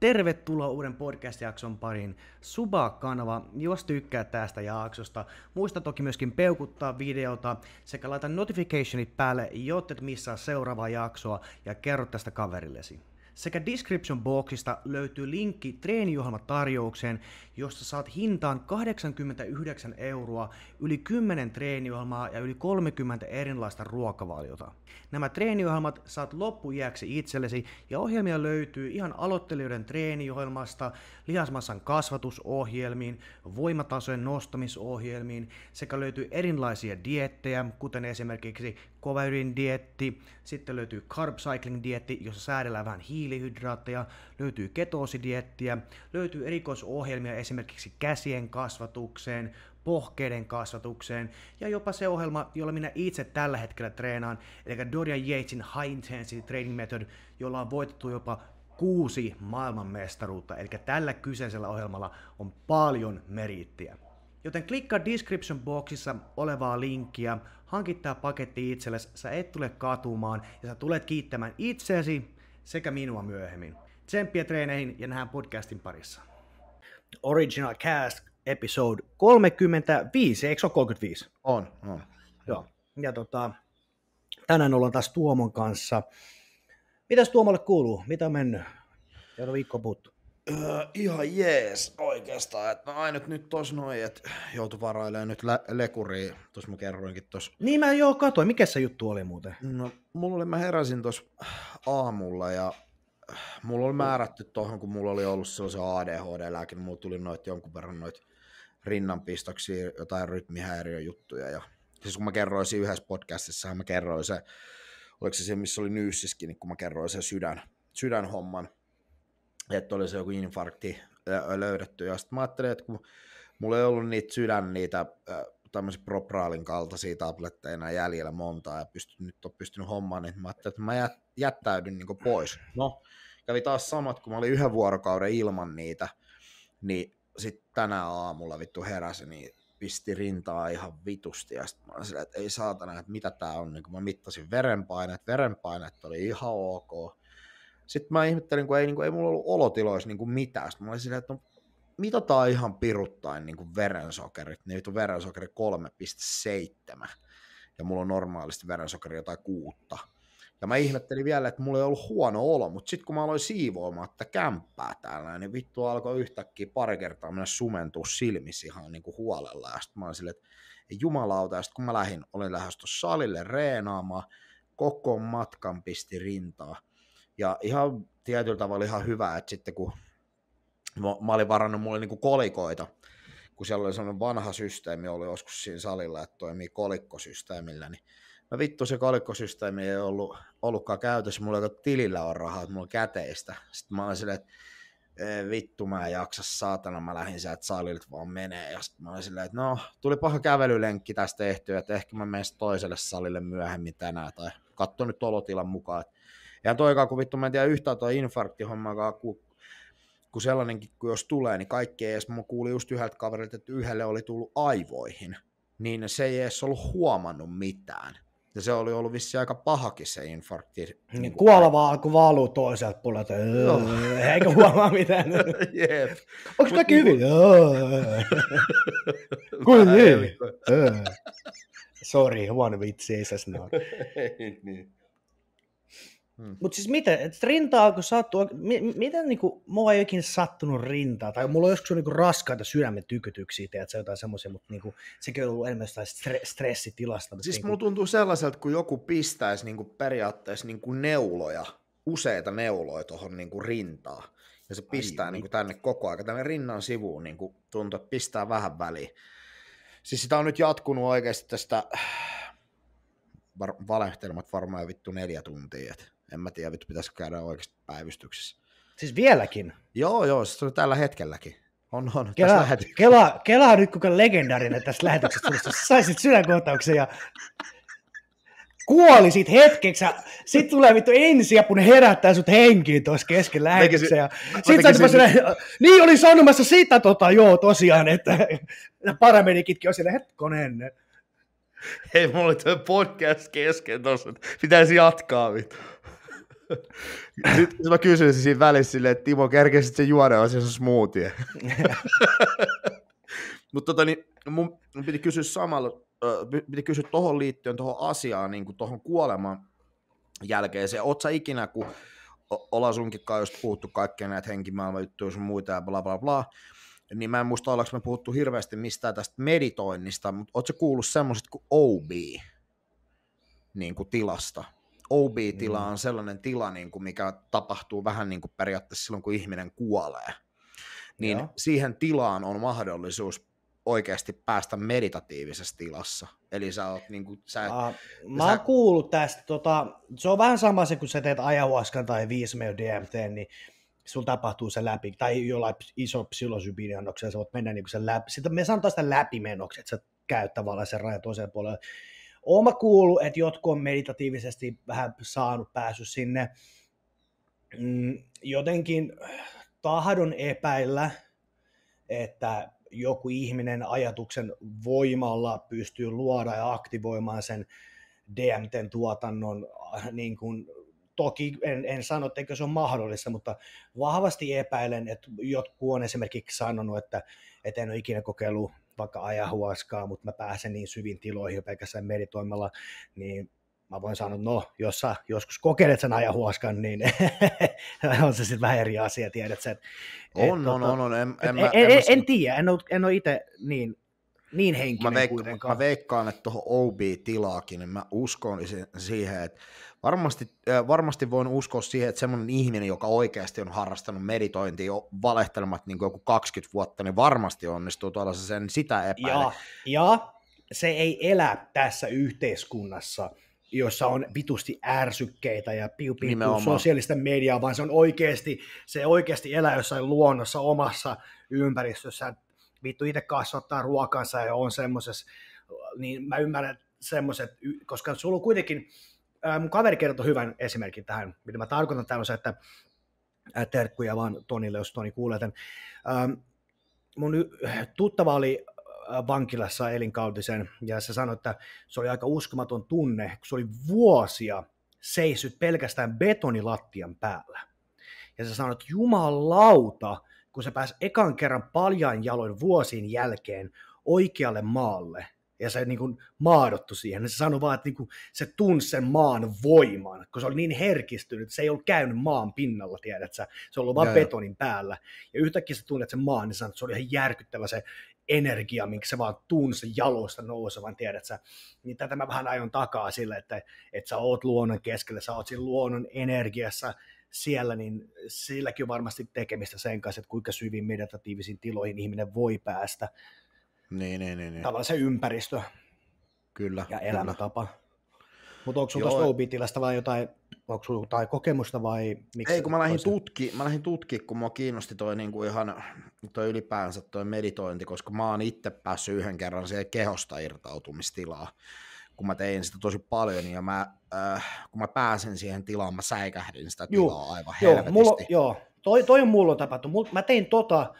Tervetuloa uuden podcast-jakson pariin. Suba kanava jos tykkää tästä jaksosta. Muista toki myöskin peukuttaa videota sekä laita notificationit päälle, jotta et missaa seuraavaa jaksoa ja kerro tästä kaverillesi sekä description boxista löytyy linkki treeniohjelmatarjoukseen, josta saat hintaan 89 euroa yli 10 treeniohjelmaa ja yli 30 erilaista ruokavaliota. Nämä treeniohjelmat saat loppujääksi itsellesi ja ohjelmia löytyy ihan aloittelijoiden treeniohjelmasta, lihasmassan kasvatusohjelmiin, voimatasojen nostamisohjelmiin sekä löytyy erilaisia diettejä, kuten esimerkiksi kova dietti, sitten löytyy carb cycling dietti, jossa säädellään vähän hiilihydraatteja, löytyy ketoosidiettiä, löytyy erikoisohjelmia esimerkiksi käsien kasvatukseen, pohkeiden kasvatukseen ja jopa se ohjelma, jolla minä itse tällä hetkellä treenaan, eli Dorian Yatesin High Intensity Training Method, jolla on voitettu jopa kuusi maailmanmestaruutta, eli tällä kyseisellä ohjelmalla on paljon merittiä. Joten klikkaa description boxissa olevaa linkkiä, hankit tämä paketti itsellesi, sä et tule katumaan ja sä tulet kiittämään itseäsi sekä minua myöhemmin. Tsemppiä treeneihin ja nähdään podcastin parissa. Original Cast episode 35, eikö se ole 35? On, on. Joo. Ja tota, tänään ollaan taas Tuomon kanssa. Mitäs Tuomolle kuuluu? Mitä on mennyt? Ei viikko puhuttu öö, ihan jees oikeastaan. että mä ainut nyt tos noin, että joutu varailemaan nyt lä- lekuriin. Tos mä kerroinkin tos. Niin mä joo katoin. Mikä se juttu oli muuten? No, mulla oli, mä heräsin tos aamulla ja mulla oli määrätty tuohon, kun mulla oli ollut sellaisen ADHD-lääke, niin mulla tuli noit jonkun verran noit rinnanpistoksia, jotain rytmihäiriöjuttuja. Ja, siis kun mä kerroin siinä yhdessä podcastissa, mä kerroin se, oliko se se, missä oli Nyyssiskin, niin kun mä kerroin sen sydän, sydänhomman, että olisi joku infarkti löydetty. Ja sitten mä ajattelin, että kun mulla ei ollut niitä sydän, niitä tämmöisiä propraalin kaltaisia tabletteja enää jäljellä montaa ja pystyn nyt on pystynyt hommaan, niin mä ajattelin, että mä jättäydyn niin pois. No, kävi taas samat, kun mä olin yhden vuorokauden ilman niitä, niin sitten tänä aamulla vittu heräsi, niin pisti rintaa ihan vitusti ja sitten mä olin silleen, että ei saatana, että mitä tää on, niin kun mä mittasin verenpainet, verenpainet oli ihan ok, sitten mä ihmettelin, kun ei, niin kuin, ei mulla ollut olotiloissa niin kuin mitään. Sitten mä olin silleen, että no, mitataan ihan piruttain niin kuin verensokerit. Niin on verensokeri 3,7 ja mulla on normaalisti verensokeri jotain kuutta. Ja mä ihmettelin vielä, että mulla ei ollut huono olo, mutta sitten kun mä aloin siivoamaan että kämppää täällä, niin vittu alkoi yhtäkkiä pari kertaa mennä sumentua silmissä ihan niin kuin huolella. Ja sitten mä olin silleen, että jumalauta, ja sitten kun mä lähdin, olin lähes salille reenaamaan, koko matkan pisti rintaa. Ja ihan tietyllä tavalla ihan hyvä, että sitten kun mä, olin varannut mulle kuin niinku kolikoita, kun siellä oli sellainen vanha systeemi, oli joskus siinä salilla, että toimii kolikkosysteemillä, niin no vittu se kolikkosysteemi ei ollut, ollutkaan käytössä, mulla ei tilillä on rahaa, mulla on käteistä. Sitten mä olin silleen, että vittu mä en jaksa, saatana mä lähdin sieltä salilta vaan menee. Ja sitten mä olin silleen, että no tuli paha kävelylenkki tästä tehtyä, että ehkä mä menen toiselle salille myöhemmin tänään tai katso nyt olotilan mukaan, että ja toikaa kun vittu, mä en tiedä yhtään toi infarktihommakaan, kun, kun sellainenkin, kun jos tulee, niin kaikki ei edes, mä kuulin just yhdeltä kaverilta, että yhdelle oli tullut aivoihin, niin se ei edes ollut huomannut mitään. Ja se oli ollut vissi aika pahakin se infarkti. Niin, niin vaan, kun valuu toiselta puolelta. No. Eikä huomaa mitään. Jep. Onko kaikki niin, hyvin? Kuin niin? Sori, huono vitsi, ei se niin. Mm. Mutta siis miten et rintaa kun sattuu, mi, miten niinku, mua ei oikein sattunut rintaa, tai mulla on joskus niinku raskaita sydämen tykytyksiä, se jotain semmoisia, mutta niinku, sekin on ollut enemmän jotain stre- stressitilasta. Siis niinku... mulla tuntuu sellaiselta, kun joku pistäisi niinku periaatteessa niinku neuloja, useita neuloja tuohon niinku rintaan, ja se pistää Ai, niinku tänne koko ajan, tänne rinnan sivuun niinku, tuntuu, että pistää vähän väliin. Siis sitä on nyt jatkunut oikeasti tästä, äh, var- valehtelmat varmaan vittu neljä tuntia, että en mä tiedä, vittu pitäisikö käydä oikeasti päivystyksessä. Siis vieläkin? Joo, joo, siis se on tällä hetkelläkin. On, on. Kela, Kela, Kela on nyt kuka legendaarinen tässä lähetyksessä. Saisit sydänkohtauksen ja kuoli hetkeksi. Sitten tulee vittu ensiapu, ne herättää sut henkiin tuossa kesken lähetyksessä. Ja sit sä niin oli sanomassa sitä tota, joo tosiaan, että paramedikitkin on siellä hetkonen. Hei, mulla oli tuo podcast kesken tuossa, pitäisi jatkaa vittu. Sitten mä kysyin siinä välissä silleen, että Timo, kerkesit se juoda, on se smoothie. Mutta tota, niin, mun piti kysyä samalla, piti kysyä tuohon liittyen, tuohon asiaan, niin tuohon kuoleman jälkeen. Se, oot sä ikinä, kun ollaan sunkin kanssa just puhuttu kaikkia näitä henkimaailman juttuja sun muita ja bla bla bla, niin mä en muista, ollaanko me puhuttu hirveästi mistään tästä meditoinnista, mutta ootko kuullut semmoiset kuin OB niin kuin tilasta? OB-tila on mm. sellainen tila, niin kuin mikä tapahtuu vähän niin kuin periaatteessa silloin, kun ihminen kuolee. Niin Joo. siihen tilaan on mahdollisuus oikeasti päästä meditatiivisessa tilassa. Eli sä oot niin kuin, sä, uh, mä oon kuullut tästä, tota, se on vähän sama se, kun sä teet ajahuaskan tai 5 DMT, niin sulla tapahtuu se läpi, tai jollain iso psilosybiiniannoksella sä voit mennä niin kuin sen läpi, Sitten me sanotaan sitä läpimenoksi, että sä käyt tavallaan sen rajan toiseen puolelle. Oma kuulu, että jotkut on meditatiivisesti vähän saanut pääsy sinne. Mm, jotenkin tahdon epäillä, että joku ihminen ajatuksen voimalla pystyy luoda ja aktivoimaan sen dmt tuotannon äh, niin kuin toki en, en sano, etteikö se on mahdollista, mutta vahvasti epäilen, että jotkut on esimerkiksi sanonut, että, että en ole ikinä kokeillut vaikka ajahuaskaa, mutta mä pääsen niin syvin tiloihin jo pelkästään meditoimalla, niin mä voin sanoa, no, jos sä joskus kokeilet sen ajahuaskan, niin on se sitten vähän eri asia, tiedät On, on, tota on, on, en, en, e- e- en, en, en, en tiedä, en ole, ole itse niin niin henkinen mä, veik- mä veikkaan, että tuohon OB-tilaakin, niin mä uskon siihen, että varmasti, varmasti voin uskoa siihen, että semmoinen ihminen, joka oikeasti on harrastanut meditointia jo niin joku 20 vuotta, niin varmasti onnistuu tuollaisen sitä epäilen. Ja, ja se ei elä tässä yhteiskunnassa, jossa on vitusti ärsykkeitä ja piu, piu sosiaalista mediaa, vaan se on oikeasti, se oikeasti elää jossain luonnossa omassa ympäristössään vittu itse kasvattaa ruokansa ja on semmoisessa, niin mä ymmärrän semmoiset, koska sulla on kuitenkin, ää, mun kaveri kertoi hyvän esimerkin tähän, mitä mä tarkoitan tämmöisen, että ää, terkkuja vaan Tonille, jos Toni kuulee tämän. Ää, mun tuttava oli vankilassa elinkautisen ja se sanoi, että se oli aika uskomaton tunne, kun se oli vuosia seissyt pelkästään betonilattian päällä. Ja se sanoi, että jumalauta, kun se pääsi ekan kerran paljain jaloin vuosiin jälkeen oikealle maalle, ja se niin kuin maadottu siihen, niin se sanoi vaan, että niin kuin se tunsi sen maan voiman, kun se oli niin herkistynyt, se ei ollut käynyt maan pinnalla, tiedät sä, se oli ollut vaan betonin päällä, ja yhtäkkiä se tunnet sen maan, niin sanoi, että se oli ihan järkyttävä se energia, minkä se vaan tunsi jaloista nousevan, tiedät sä, niin tätä mä vähän aion takaa sille, että, että sä oot luonnon keskellä, sä oot siinä luonnon energiassa, siellä, niin silläkin on varmasti tekemistä sen kanssa, että kuinka syviin meditatiivisiin tiloihin ihminen voi päästä. Niin, niin, niin. niin. Tavallaan se ympäristö kyllä, ja elämäntapa. Mutta onko sinulla tilasta vai jotain, onko sinulla jotain kokemusta vai miksi? Ei, kun mä lähdin, tutki, mä lähdin tutki, kun mua kiinnosti toi niinku ihan toi ylipäänsä toi meditointi, koska mä oon itse päässyt yhden kerran siihen kehosta irtautumistilaa, kun mä tein sitä tosi paljon ja mä äh, kun mä pääsen siihen tilaan, mä säikähdin sitä tilaa joo, aivan joo, helvetisti. Mulla, joo, toi, toi on mulla tapahtunut. Mä tein tota,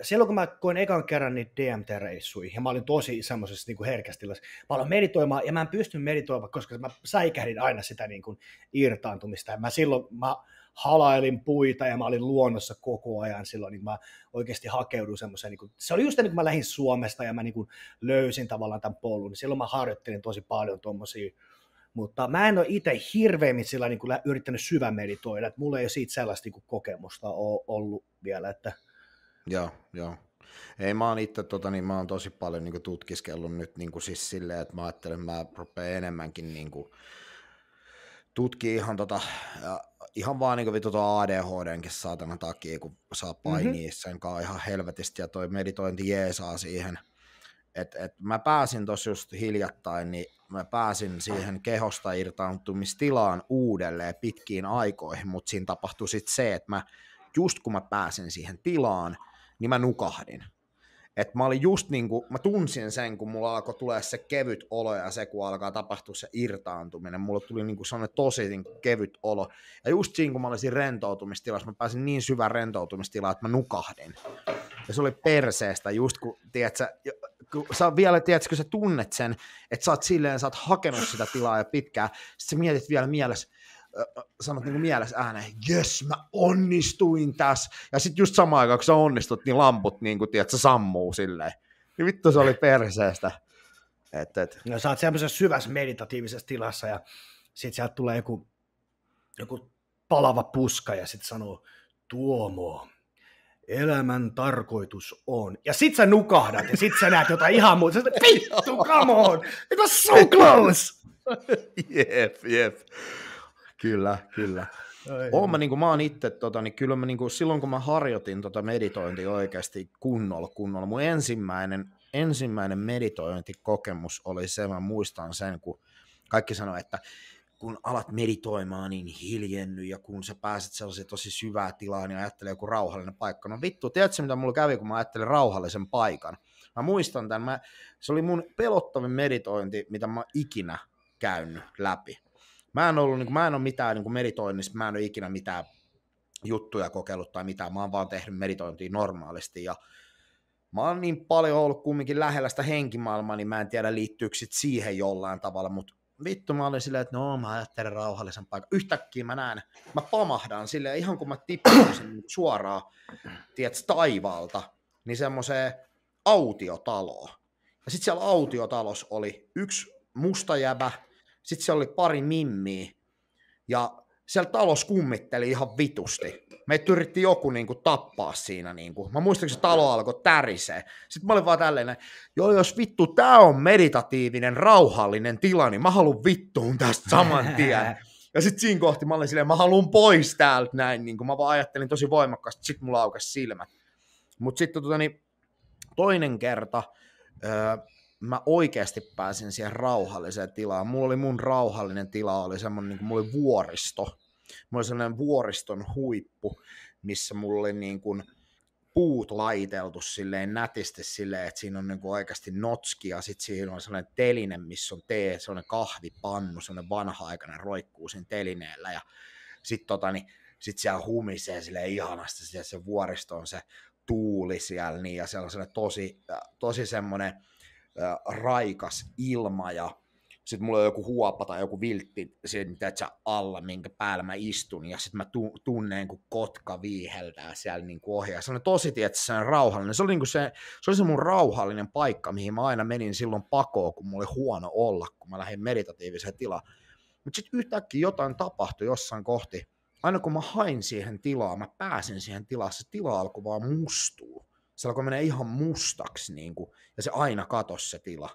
silloin kun mä koin ekan kerran niitä DMT-reissuihin, ja mä olin tosi semmoisessa niin herkästilassa, mä aloin meditoimaan, ja mä en pystynyt meditoimaan, koska mä säikähdin aina sitä niin kuin irtaantumista, ja mä silloin, mä halailin puita ja mä olin luonnossa koko ajan silloin, niin mä oikeasti hakeuduin semmoiseen, niin kuin, se oli just niin kuin mä lähdin Suomesta ja mä niin kuin löysin tavallaan tämän polun, niin silloin mä harjoittelin tosi paljon tuommoisia mutta mä en ole itse hirveämmin sillä niin kuin yrittänyt syvämeditoida, että mulla ei ole siitä sellaista niin kuin kokemusta ole ollut vielä. Että... Joo, joo. Ei, mä oon itse tota, niin mä oon tosi paljon niin kuin, tutkiskellut nyt niin kuin, siis silleen, että mä ajattelen, että mä rupean enemmänkin niin kuin, tutkii ihan, tota, ihan vaan niin kuin, tota ADHDnkin saatana takia, kun saa mhm. painia mm-hmm. sen kanssa ihan helvetisti ja toi meditointi jeesaa siihen – et, et mä pääsin tuossa just hiljattain, niin mä pääsin siihen kehosta irtaantumistilaan uudelleen pitkiin aikoihin, mutta siinä tapahtui sitten se, että mä just kun mä pääsin siihen tilaan, niin mä nukahdin. Et mä olin just niin kuin, mä tunsin sen, kun mulla alkoi tulla se kevyt olo ja se, kun alkaa tapahtua se irtaantuminen. Mulla tuli niin kuin sellainen tosi niin kuin kevyt olo. Ja just siinä, kun mä olisin rentoutumistilassa, mä pääsin niin syvään rentoutumistilaan, että mä nukahdin. Ja se oli perseestä, just kun, tiedätkö, sä vielä, tiedätkö, sä tunnet sen, että sä oot silleen, sä oot hakenut sitä tilaa ja pitkään, sitten sä mietit vielä mielessä, sanot niin kuin mielessä ääneen, jes mä onnistuin tässä, ja sitten just samaan aikaan, kun sä onnistut, niin lamput niin kuin, tiedät, sä sammuu silleen. Niin vittu se oli perseestä. Et, et. No sä oot semmoisessa syvässä meditatiivisessa tilassa, ja sitten sieltä tulee joku, joku palava puska, ja sitten sanoo, Tuomo, elämän tarkoitus on. Ja sit sä nukahdat ja sit sä näet jotain ihan muuta. Sä vittu, come on! It was so close! jep, jep. Kyllä, kyllä. Oon mä, niin kuin, mä oon itse, tota, niin kyllä mä, niin kuin, silloin kun mä harjoitin tota meditointi oikeasti kunnolla, kunnolla, mun ensimmäinen, ensimmäinen meditointikokemus oli se, mä muistan sen, kun kaikki sanoi, että kun alat meditoimaan, niin hiljenny ja kun sä pääset sellaiseen tosi syvään tilaan, niin ajattelee joku rauhallinen paikka. No vittu, tiedätkö mitä mulla kävi, kun mä ajattelin rauhallisen paikan? Mä muistan tämän, mä, se oli mun pelottavin meditointi, mitä mä ikinä käynyt läpi. Mä en, ollut, niin kuin, mä en ole mitään niin meditoinnista, mä en ole ikinä mitään juttuja kokeillut tai mitään, mä oon vaan tehnyt meditointia normaalisti ja mä oon niin paljon ollut kumminkin lähellä sitä henkimaailmaa, niin mä en tiedä liittyykö sit siihen jollain tavalla, mutta vittu mä olin silleen, että no mä ajattelen rauhallisen paikan. Yhtäkkiä mä näen, mä pamahdan silleen ihan kun mä tippuisin suoraan, tiedät, taivaalta, niin semmoiseen autiotaloon. Ja sitten siellä autiotalossa oli yksi musta jäbä, sitten siellä oli pari mimmiä ja siellä talossa kummitteli ihan vitusti. Meitä yritti joku niin kuin, tappaa siinä. Niin kuin. Mä muistan, kun se talo alkoi tärisee. Sitten mä olin vaan tälleen, joo jos vittu, tää on meditatiivinen, rauhallinen tila, niin mä haluan vittuun tästä saman tien. Ja sitten siinä kohti mä olin silleen, mä haluan pois täältä näin. Niin kuin. Mä vaan ajattelin tosi voimakkaasti, sit mulla aukesi silmät. Mutta sitten tota, niin, toinen kerta, öö, mä oikeasti pääsin siihen rauhalliseen tilaan. Mulla oli mun rauhallinen tila, oli semmoinen, niin mulla oli vuoristo, Mulla oli sellainen vuoriston huippu, missä mulla oli niin kuin puut laiteltu silleen nätisti silleen, että siinä on niin kuin oikeasti notski ja sitten siinä on sellainen teline, missä on tee, sellainen kahvipannu, sellainen vanha-aikainen roikkuu siinä telineellä ja sitten tota, niin, sit siellä humisee silleen ihanasti, siellä se vuoristo on se tuuli siellä niin, ja siellä on sellainen tosi, äh, tosi semmoinen äh, raikas ilma ja sitten mulla on joku huopa tai joku viltti sen tätä alla, minkä päällä mä istun, ja sitten mä tu- tunneen, kun kotka viiheltää siellä niin ohjaa. Se on tosi tietysti rauhallinen. Se oli, niin kuin se, se oli se mun rauhallinen paikka, mihin mä aina menin silloin pakoon, kun mulla oli huono olla, kun mä lähdin meditatiiviseen tilaan. Mutta sitten yhtäkkiä jotain tapahtui jossain kohti. Aina kun mä hain siihen tilaa, mä pääsin siihen tilaan, se tila alkoi vaan mustua. Se alkoi mennä ihan mustaksi, niin kuin, ja se aina katosi se tila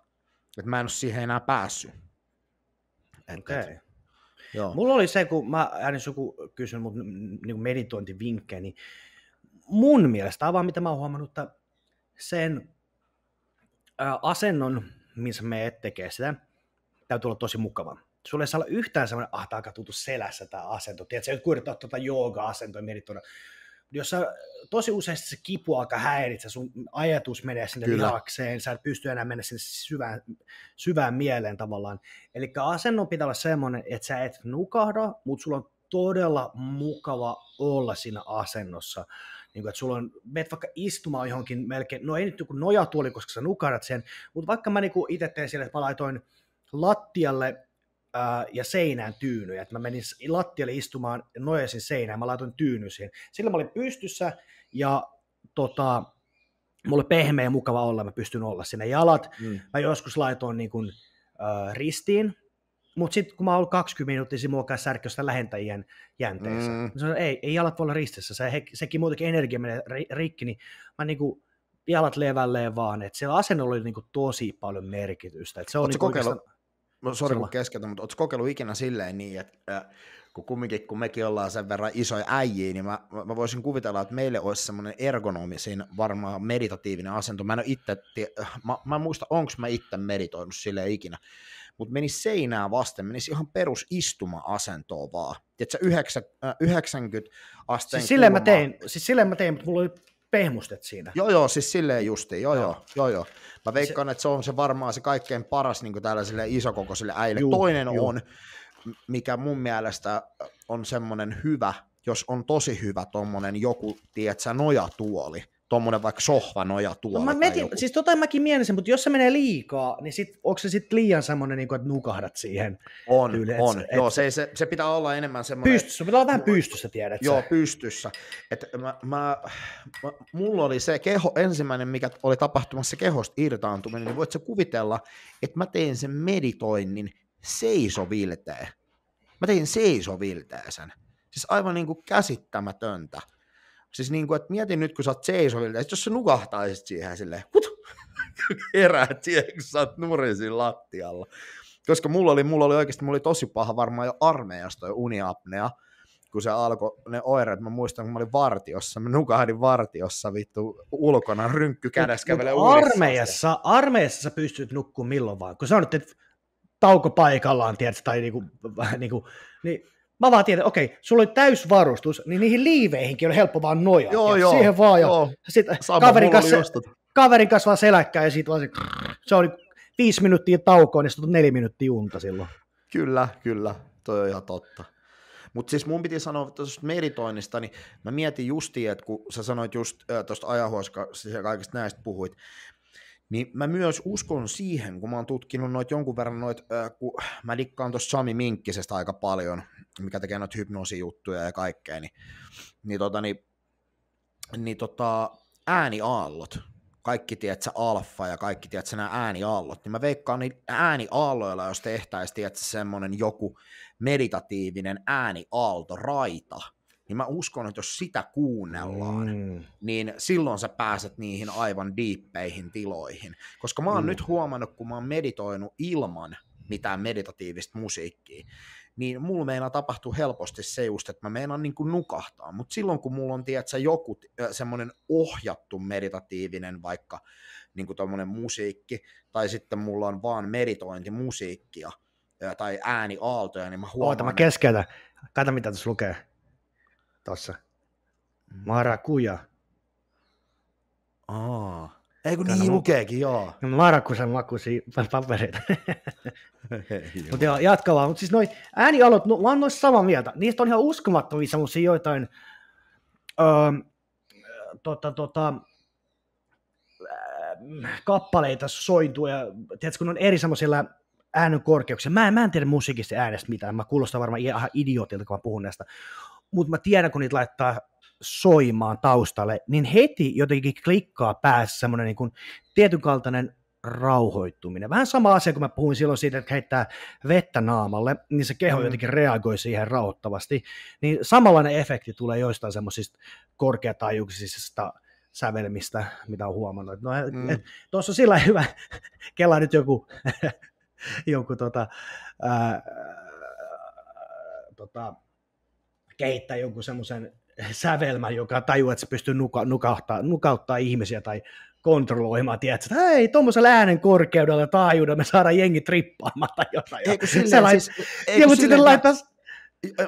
että mä en ole siihen enää päässyt. Okei. Okay. Joo. Mulla oli se, kun mä äänes joku kysyn mut niin meditointivinkkejä, niin mun mielestä, on vaan mitä mä oon huomannut, että sen asennon, missä me et tekee sitä, täytyy olla tosi mukava. Sulla ei saa olla yhtään semmoinen, ah, tämä selässä tämä asento. Tiedätkö, et kuirtaa tuota jooga-asentoa ja meditoida jos sä, tosi usein se kipu alkaa häiritä, sun ajatus menee sinne Kyllä. lihakseen, sä et pysty enää mennä sinne syvään, syvään mieleen tavallaan. Eli asennon pitää olla semmoinen, että sä et nukahda, mutta sulla on todella mukava olla siinä asennossa. Niin kuin, että sulla on, menet vaikka istumaan johonkin melkein, no ei nyt joku nojatuoli, koska sä nukahdat sen, mutta vaikka mä niin itse teen siellä, että mä laitoin lattialle ja seinään tyynyjä. mä menin lattialle istumaan, nojasin seinään, mä laitoin tyyny siihen. Sillä mä olin pystyssä ja tota, mulla oli pehmeä ja mukava olla, mä pystyn olla siinä jalat. Mm. Mä joskus laitoin niin kun, äh, ristiin, mutta sitten kun mä olin 20 minuuttia, siinä muokaa särköstä lähentäjien jänteessä. Mm. Mä sanoin, ei, ei jalat voi olla ristissä, se, he, sekin muutenkin energia menee rikki, niin mä niin niinku jalat levälleen vaan, että se asenne oli niin niinku tosi paljon merkitystä. Et se Oot on niinku oikeastaan... No, sori kun keskeytän, mutta ootko kokeillut ikinä silleen niin, että äh, kun kumminkin, kun mekin ollaan sen verran isoja äijiä, niin mä, mä voisin kuvitella, että meille olisi semmoinen ergonomisin, varmaan meditatiivinen asento. Mä en itse, äh, mä, mä en muista, onko mä itse meditoinut silleen ikinä, mutta meni seinää vasten, menisi ihan perus asentoa vaan. Tiedätkö, 90, äh, asteen siis silleen kulmaa. mä tein, siis silleen mä tein, mutta mulla oli pehmustet siinä. Joo, joo, siis silleen justiin, joo, joo, joo. joo, Mä veikkaan, se, että se on se varmaan se kaikkein paras niin tällaiselle isokokoiselle äille. Juu, Toinen juu. on, mikä mun mielestä on semmoinen hyvä, jos on tosi hyvä tuommoinen joku, tietsä, nojatuoli, tuommoinen vaikka sohvanoja tuolla. No mä metin, joku. siis tota mäkin mielisin, mutta jos se menee liikaa, niin sit, onko se sitten liian semmoinen, niin kuin, että nukahdat siihen? On, tyyliin, on. Et, joo, se, se, se, pitää olla enemmän semmoinen... Pystyssä, pitää olla vähän pystyssä, tiedät Joo, pystyssä. Et mä, mä, mä, mulla oli se keho, ensimmäinen, mikä oli tapahtumassa kehosta irtaantuminen, niin voit sä kuvitella, että mä tein sen meditoinnin seisovilteen. Mä tein seisovilteen sen. Siis aivan niin kuin käsittämätöntä. Siis niin kuin, että mietin nyt, kun sä oot seisovilta, että jos sä nukahtaisit siihen silleen, hut, heräät siihen, kun sä oot siinä lattialla. Koska mulla oli, mulla oli oikeasti, mulla oli tosi paha varmaan jo armeijasta toi uniapnea, kun se alkoi ne oireet. Mä muistan, kun mä olin vartiossa, mä nukahdin vartiossa vittu ulkona, rynkky kädessä kävelee armeijassa, armeijassa sä pystyt nukkumaan milloin vaan, kun sä oot nyt tauko paikallaan, tiedätkö, tai niinku, niinku, niin Mä vaan tiedän, okei, sulla oli täysvarustus, niin niihin liiveihinkin on helppo vaan nojaa. Joo, joo, siihen vaan ja sit Sama, kaverin, kanssa, tota. kaverin kanssa vaan seläkkää ja siitä vaan se, se oli viisi minuuttia taukoa, niin sitten neljä minuuttia unta silloin. Kyllä, kyllä, toi on ihan totta. Mutta siis mun piti sanoa tuosta meritoinnista, niin mä mietin justiin, että kun sä sanoit just tuosta ajahuoska, siis kaikista näistä puhuit, niin mä myös uskon siihen, kun mä oon tutkinut noit jonkun verran noit, äh, kun mä dikkaan tuossa Sami Minkkisestä aika paljon, mikä tekee noita hypnoosijuttuja ja kaikkea, niin, niin, tota, niin, niin tota, ääniaallot, kaikki tietsä alfa ja kaikki tietsä nämä ääniaallot, niin mä veikkaan niin ääniaalloilla, jos tehtäisiin tietsä semmoinen joku meditatiivinen ääniaalto, raita – niin mä uskon, että jos sitä kuunnellaan, mm. niin silloin sä pääset niihin aivan diippeihin tiloihin. Koska mä oon mm. nyt huomannut, kun mä oon meditoinut ilman mitään meditatiivista musiikkia, niin mulla meinaa tapahtuu helposti se just, että mä meinaan niin kuin nukahtaa, mutta silloin kun mulla on, tiedätkö, joku semmoinen ohjattu meditatiivinen vaikka niin kuin musiikki, tai sitten mulla on vaan meditointimusiikkia, tai ääniaaltoja, niin mä huomaan... Oota, mä keskeytän. Kata, mitä tässä lukee tuossa. Marakuja. Aa. Ei kun niin lukeekin, joo. Marakusen makuisia papereita. mutta joo, jatka vaan. Mutta siis noi äänialot, no, mä oon noissa samaa mieltä. Niistä on ihan uskomattomia semmoisia joitain öö, tota, tota, kappaleita sointuu ja tiedätkö, kun on eri semmoisilla äänen korkeuksia. Mä, mä en tiedä musiikista äänestä mitään, mä kuulostan varmaan ihan idiotilta, kun mä puhun näistä mutta mä tiedän, kun niitä laittaa soimaan taustalle, niin heti jotenkin klikkaa päässä semmoinen niin kuin tietyn kaltainen rauhoittuminen. Vähän sama asia, kun mä puhuin silloin siitä, että heittää vettä naamalle, niin se keho mm. jotenkin reagoi siihen rauhoittavasti. Niin samanlainen efekti tulee joistain semmoisista korkeataajuuksisista sävelmistä, mitä on huomannut. No, mm. Tuossa on sillä hyvä, kella nyt joku, joku tota, ää, tota, kehittää jonkun semmoisen sävelmän, joka tajuaa, että se pystyy nuka, nukauttaa, nukauttaa ihmisiä tai kontrolloimaan, tiedätkö, että hei, tuommoisella äänen korkeudella taajuudella me saadaan jengi trippaamaan tai jotain. Eikö silleen, siis, eikö ja, mutta sitten laittaa...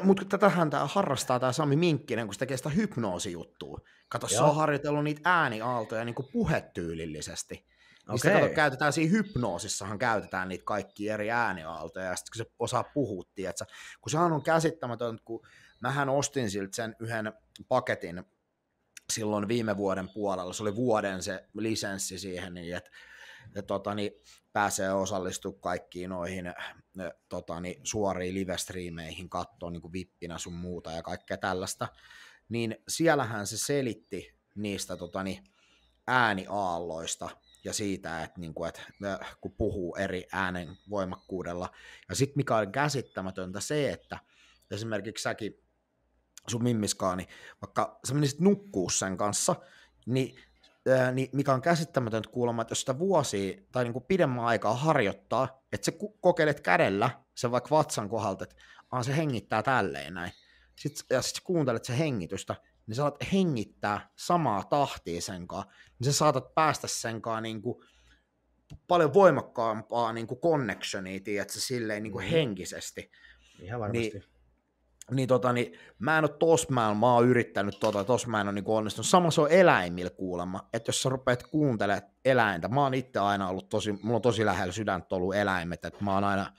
Mutta tätähän tämä harrastaa tämä Sami Minkkinen, kun se tekee sitä hypnoosijuttua. Kato, Joo. se on harjoitellut niitä ääniaaltoja niinku niin kuin puhetyylillisesti. Okay. Sitä, kato, käytetään siinä hypnoosissahan käytetään niitä kaikki eri ääniaaltoja, ja sitten kun se osaa puhua, tiedätkö? kun sehän on käsittämätön, kun mähän ostin siltä sen yhden paketin silloin viime vuoden puolella, se oli vuoden se lisenssi siihen, niin että ja totani, niin pääsee osallistumaan kaikkiin noihin totani, niin suoriin livestriimeihin, katsoa niin vippinä sun muuta ja kaikkea tällaista, niin siellähän se selitti niistä totani, niin ääniaalloista ja siitä, että, niin kuin, että kun puhuu eri äänen voimakkuudella. Ja sitten mikä on käsittämätöntä se, että esimerkiksi säkin sun mimmiskaani, vaikka sä menisit nukkuu sen kanssa, niin, ää, niin mikä on käsittämätöntä kuulemma, että jos sitä vuosia tai niin kuin pidemmän aikaa harjoittaa, että sä kokeilet kädellä sen vaikka vatsan kohdalta, että se hengittää tälleen näin. Sitten, ja sitten kuuntelet se hengitystä, niin sä saat hengittää samaa tahtia kanssa, niin sä saatat päästä kanssa niin kuin paljon voimakkaampaa niin kuin connectionia, tiedätkö, silleen niin kuin mm-hmm. henkisesti. Ihan varmasti. Niin, niin, tota, niin mä en ole tos mä, en, mä oon yrittänyt tota, tos mä en ole niin onnistunut. Sama se on eläimillä kuulemma, että jos sä rupeat kuuntelemaan eläintä, mä oon itse aina ollut tosi, mulla on tosi lähellä sydäntä ollut eläimet, että mä oon aina,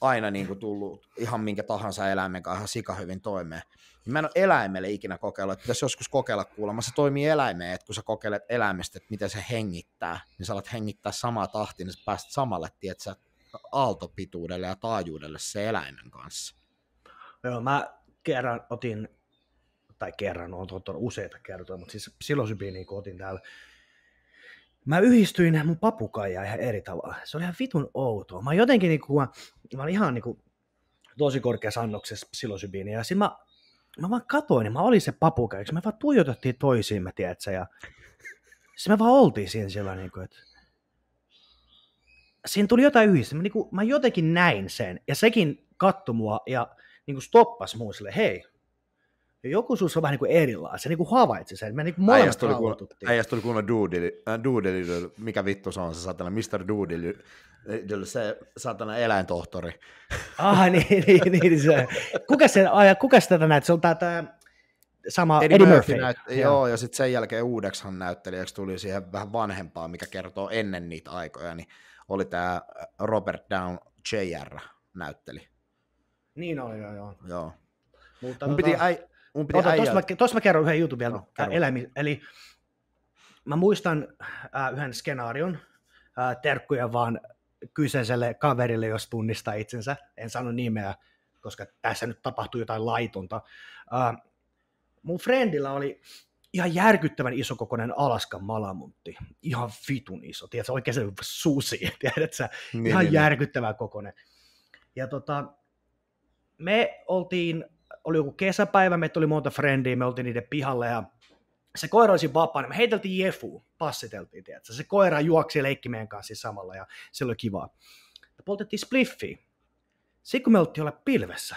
aina niin kuin tullut ihan minkä tahansa eläimen kanssa sika hyvin toimeen. Mä en ole eläimelle ikinä kokeillut, että pitäisi joskus kokeilla kuulemma. Se toimii eläimeen, että kun sä kokeilet eläimestä, että miten se hengittää, niin sä alat hengittää samaa tahtia, niin sä pääset samalle, tietsä, aaltopituudelle ja taajuudelle se eläimen kanssa. Joo, mä kerran otin, tai kerran, on ottanut useita kertoja, mutta siis psilosybiiniä kun otin täällä, mä yhdistyin mun papukaija ihan eri tavalla. Se oli ihan vitun outoa. Mä jotenkin niinku, mä, mä olin ihan kuin, niinku tosi korkeassa annoksessa psilosybiiniä, ja sit mä, mä vaan katoin, niin mä olin se papukaija, me vaan tuijotettiin mä tiedätkö, ja sitten me vaan oltiin siinä sillä kuin niinku, että siinä tuli jotain yhdistä. Mä, niin kuin, mä jotenkin näin sen, ja sekin kattui mua, ja niin kuin stoppas mun sille, hei, joku suus on vähän niin kuin erilainen, se niin kuin havaitsi sen, me niin kuin molemmat tuli rauhoituttiin. Äijäs tuli kuulla duudili, äh, mikä vittu se on se satana, Mr. Doodily, se satana eläintohtori. Ah, niin, niin, niin, niin se. Kuka, sen, kuka tätä näyttää, se on tämä, tämä sama Eddie, Eddie Murphy. Murphy näyt, joo. joo, ja sitten sen jälkeen uudekshan näyttelijäksi tuli siihen vähän vanhempaa, mikä kertoo ennen niitä aikoja, niin oli tämä Robert Down Jr. näytteli. Niin oli, joo, joo. joo. Mutta mun tota, piti, ai, mun piti ota, äijä... mä, mä kerron yhden jutun vielä no, elämi, Eli mä muistan äh, yhden skenaarion, äh, terkkuja vaan kyseiselle kaverille, jos tunnistaa itsensä. En sano nimeä, koska tässä nyt tapahtui jotain laitonta. Äh, mun friendillä oli ihan järkyttävän isokokoinen Alaskan malamuntti Ihan vitun iso, tiedätkö, oikein se susi, tiedätkö, niin, ihan niin, niin, järkyttävän kokoinen. Ja tota, me oltiin, oli joku kesäpäivä, me tuli monta frendiä, me oltiin niiden pihalle ja se koira olisi niin Me heiteltiin Jefu, passiteltiin, tiedätkö? Se koira juoksi ja leikki meidän kanssa samalla ja se oli kivaa. Me poltettiin spliffiä. Sitten kun me oltiin olla pilvessä,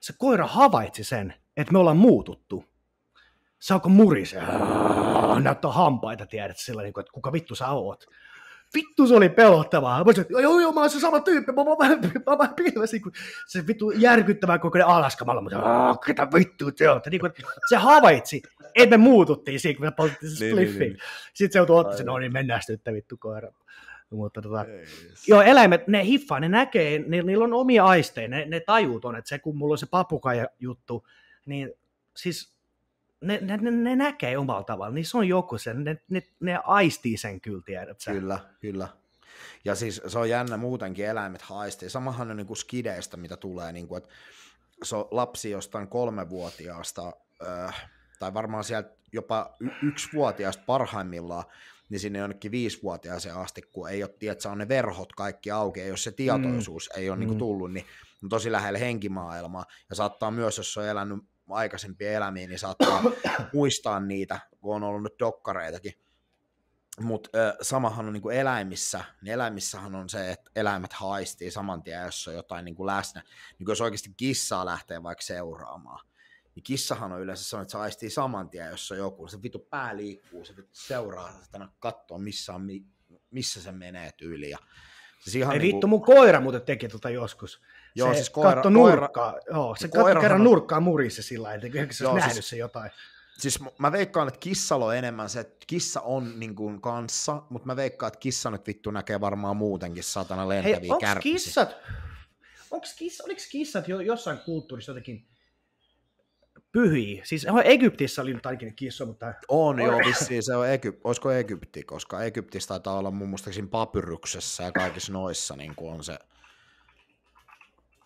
se koira havaitsi sen, että me ollaan muututtu. Se alkoi murisee, näyttää hampaita, tiedät, sillä niin kuin, että kuka vittu sä oot vittu se oli pelottavaa. Mä sanoin, joo, joo, mä oon se sama tyyppi, mä, oon vähän, mä, kun se vittu järkyttävää kokoinen alaskamalla. Mä sanoin, ketä vittu se on. Niin kuin, se havaitsi, että me muututtiin siinä, kun me poltettiin se spliffiin. Niin, niin, niin. Sitten se joutui ottaa sen, no niin, mennään sitten että vittu koira. Mutta tota, yes. joo, eläimet, ne hiffaa, ne näkee, ne, niillä on omia aisteja, ne, ne tajuu ton, että se kun mulla on se papukaija juttu, niin siis ne, ne, ne, ne näkee omalla tavalla, niin se on joku sen, ne, ne, ne aistii sen kyllä, tiedät sä. Kyllä, kyllä. Ja siis se on jännä muutenkin, eläimet haistii. Samahan on niin kuin skideistä, mitä tulee, niin kuin, että se on lapsi jostain kolmevuotiaasta, äh, tai varmaan sieltä jopa y- yksivuotiaasta parhaimmillaan, niin sinne jonnekin viisivuotiaaseen asti, kun ei ole, tiedätkö, on ne verhot kaikki auki, jos se tietoisuus mm. ei ole niinku mm. niin kuin tullut, niin on tosi lähellä henkimaailmaa, ja saattaa myös, jos on elänyt aikaisempia elämiä, niin saattaa muistaa niitä, kun on ollut nyt dokkareitakin. Mutta samahan on niinku eläimissä, niin eläimissähän on se, että eläimet haistii saman tien, jos on jotain niinku läsnä. Niin jos oikeasti kissaa lähtee vaikka seuraamaan, niin kissahan on yleensä sanonut, että se haistii saman tien, jos on joku. Se vitu pää liikkuu, se vitu seuraa, se katsoo missä, on, missä se menee tyyliin. Ja siis ihan Ei niinku... vittu, mun koira muuten teki tuota joskus. Joo, se siis koira, katto nurkkaa, koira, joo, se koirahan... katto kerran nurkkaa murissa sillä lailla, että se joo, siis, se jotain. Siis mä veikkaan, että kissalo on enemmän se, että kissa on niin kuin kanssa, mutta mä veikkaan, että kissa nyt vittu näkee varmaan muutenkin satana lentäviä Hei, onks kissat, onks kiss, oliko kissat jo, jossain kulttuurissa jotenkin pyhiä? Siis Egyptissä oli nyt ainakin kissa, mutta... On joo, vissiin se on Egypt, olisiko Egypti, koska Egyptissä taitaa olla mun muistaakseni papyryksessä ja kaikissa noissa niin kuin on se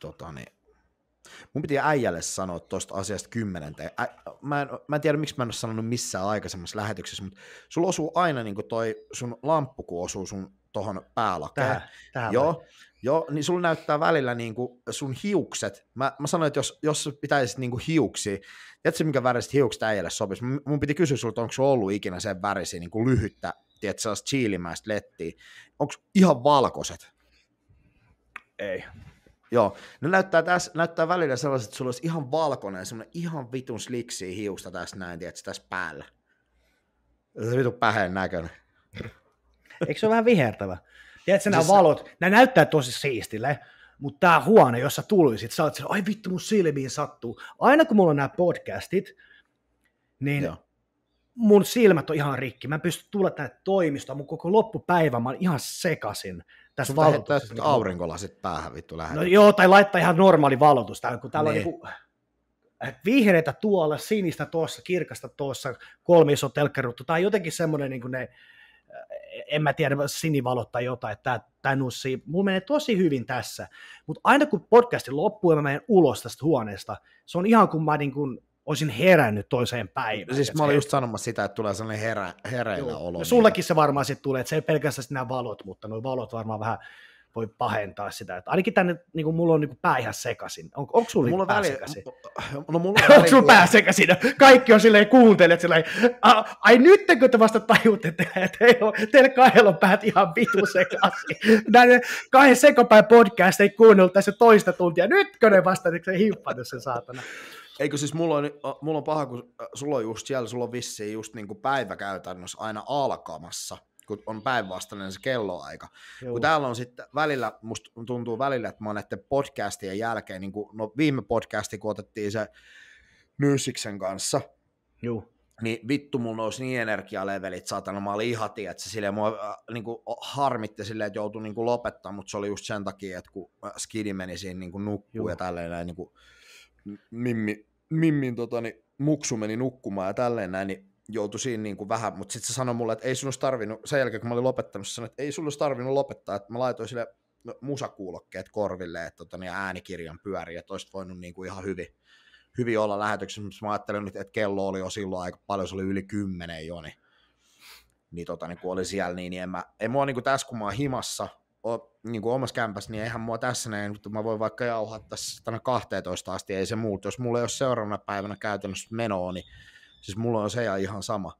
tota, niin, mun piti äijälle sanoa tuosta asiasta kymmenentä. Ä, mä, en, mä en tiedä, miksi mä en ole sanonut missään aikaisemmassa lähetyksessä, mutta sulla osuu aina niin toi sun lamppu, kun osuu sun tuohon päälakeen. Tähän, tähän Joo, Joo, niin sulla näyttää välillä niin kuin sun hiukset. Mä, mä sanoin, että jos, jos pitäisit niin kuin hiuksia, tiedätkö minkä väriset hiukset äijälle sopisi? Mun piti kysyä sulta, onko sulla ollut ikinä sen värisiä niin kuin lyhyttä, tiedätkö, sellaista chiilimäistä lettiä. Onko ihan valkoiset? Ei. Joo, ne näyttää, tässä, näyttää välillä sellaiset, että sulla olisi ihan valkoinen, semmoinen ihan vitun sliksi hiusta tässä näin, tiedätkö, tässä päällä. Se vitun päheen näköinen. Eikö se ole vähän vihertävä? Tiedätkö, nämä siis... valot, nämä näyttää tosi siistille, mutta tämä huone, jossa tulisit, sä olet siellä, ai vittu mun silmiin sattuu. Aina kun mulla on nämä podcastit, niin Joo mun silmät on ihan rikki. Mä en pysty tulla tänne toimistoon. Mun koko loppupäivä mä oon ihan sekasin tästä valotuksesta. Niin aurinkolasit päähän vittu lähdetään. No joo, tai laittaa ihan normaali valotus. Täällä, kun täällä niin. on niinku, eh, vihreitä tuolla, sinistä tuossa, kirkasta tuossa, kolme iso telkkaruttu. Tai jotenkin semmoinen niin ne, eh, en mä tiedä, sinivalot tai jotain, tää tämä nussi, mulla menee tosi hyvin tässä, mutta aina kun podcasti loppuu ja mä menen ulos tästä huoneesta, se on ihan kuin mä niin kuin olisin herännyt toiseen päivään. Siis mä olin just sanomassa sitä, että tulee sellainen herä, hereillä olo. No, niin- sullekin se varmaan sitten tulee, että se ei pelkästään nämä valot, mutta nuo valot varmaan vähän voi pahentaa sitä. Että ainakin tänne, niin kuin mulla on niin pää ihan sekaisin. On, onko sulla niinku mulla pää väli... sekaisin? No, mulla on onko sulla pää sekaisin? Kaikki on silleen kuuntelijat silleen, ai kun te vasta tajutte, että teillä, teillä kahdella on päät ihan vitu sekaisin. Näin kahden sekopäin podcast ei kuunnellut tässä toista tuntia. Nytkö ne vasta, että niin se hiippaa sen saatana? Eikö siis mulla on, äh, mulla on paha, kun äh, sulla on just siellä, sulla on vissiin just niin kuin päivä käytännössä aina alkamassa, kun on päinvastainen se kelloaika. Joo. Kun täällä on sitten välillä, musta tuntuu välillä, että mä oon näiden podcastien jälkeen, niin kuin, no viime podcasti, kun otettiin se Nyysiksen kanssa, Joo. niin vittu mulla nousi niin energialevelit, saatana, mä olin ihan että se silleen, mua äh, niin kuin, harmitti silleen, että joutui niin kuin, lopettaa, mutta se oli just sen takia, että kun äh, skidi meni siinä niin kuin, nukkuun Joo. ja tälleen näin, niin kuin, Mimmi Mimmin tota, niin, muksu meni nukkumaan ja tälleen näin, niin joutui siinä niin kuin vähän, mutta sitten se sanoi mulle, että ei sun olisi tarvinnut, sen jälkeen kun mä olin lopettanut, se sanoi, että ei sun olisi tarvinnut lopettaa, että mä laitoin sille musakuulokkeet korville että tota, niin äänikirjan pyöri, että olisit voinut niin kuin ihan hyvin, hyvin olla lähetyksessä, mä ajattelin nyt, että kello oli jo silloin aika paljon, se oli yli kymmenen jo, niin, niin, tota, niin kun oli siellä, niin, niin en mä, en mua niin kuin tässä kun mä oon himassa, o, niin kuin omassa kämpässä, niin eihän mua tässä näin, mutta mä voin vaikka jauhaa tässä tänä 12 asti, ei se muuta. Jos mulla ei ole seuraavana päivänä käytännössä menoa, niin siis mulla on se ja ihan sama.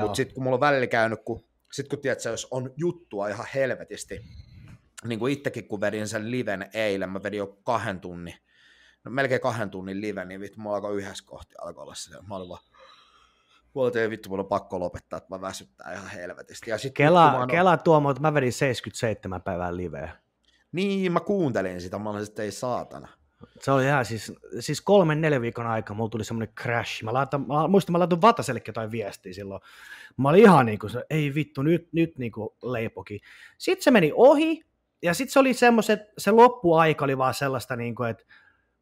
Mutta sitten kun mulla on välillä käynyt, kun, sit kun tiedät, jos on juttua ihan helvetisti, niin kuin itsekin kun vedin sen liven eilen, mä vedin jo kahden tunnin, no melkein kahden tunnin liven, niin vittu mulla alkoi yhdessä kohti alkoi olla se, mä olin vaan, ei vittu, mulla on pakko lopettaa, että mä väsyttää ihan helvetisti. Ja sit Kela, on... Kela Tuomo, että mä vedin 77 päivää liveä. Niin, mä kuuntelin sitä, mä olin sitten ei saatana. Se oli ihan siis, siis kolmen, neljä viikon aika mulla tuli semmoinen crash. Mä, laitan, mä muistan, mä laitan Vataselle jotain viestiä silloin. Mä olin ihan niin kuin, ei vittu, nyt, nyt niin kuin leipoki. Sitten se meni ohi, ja sitten se oli semmoiset, se loppuaika oli vaan sellaista, niin kuin, että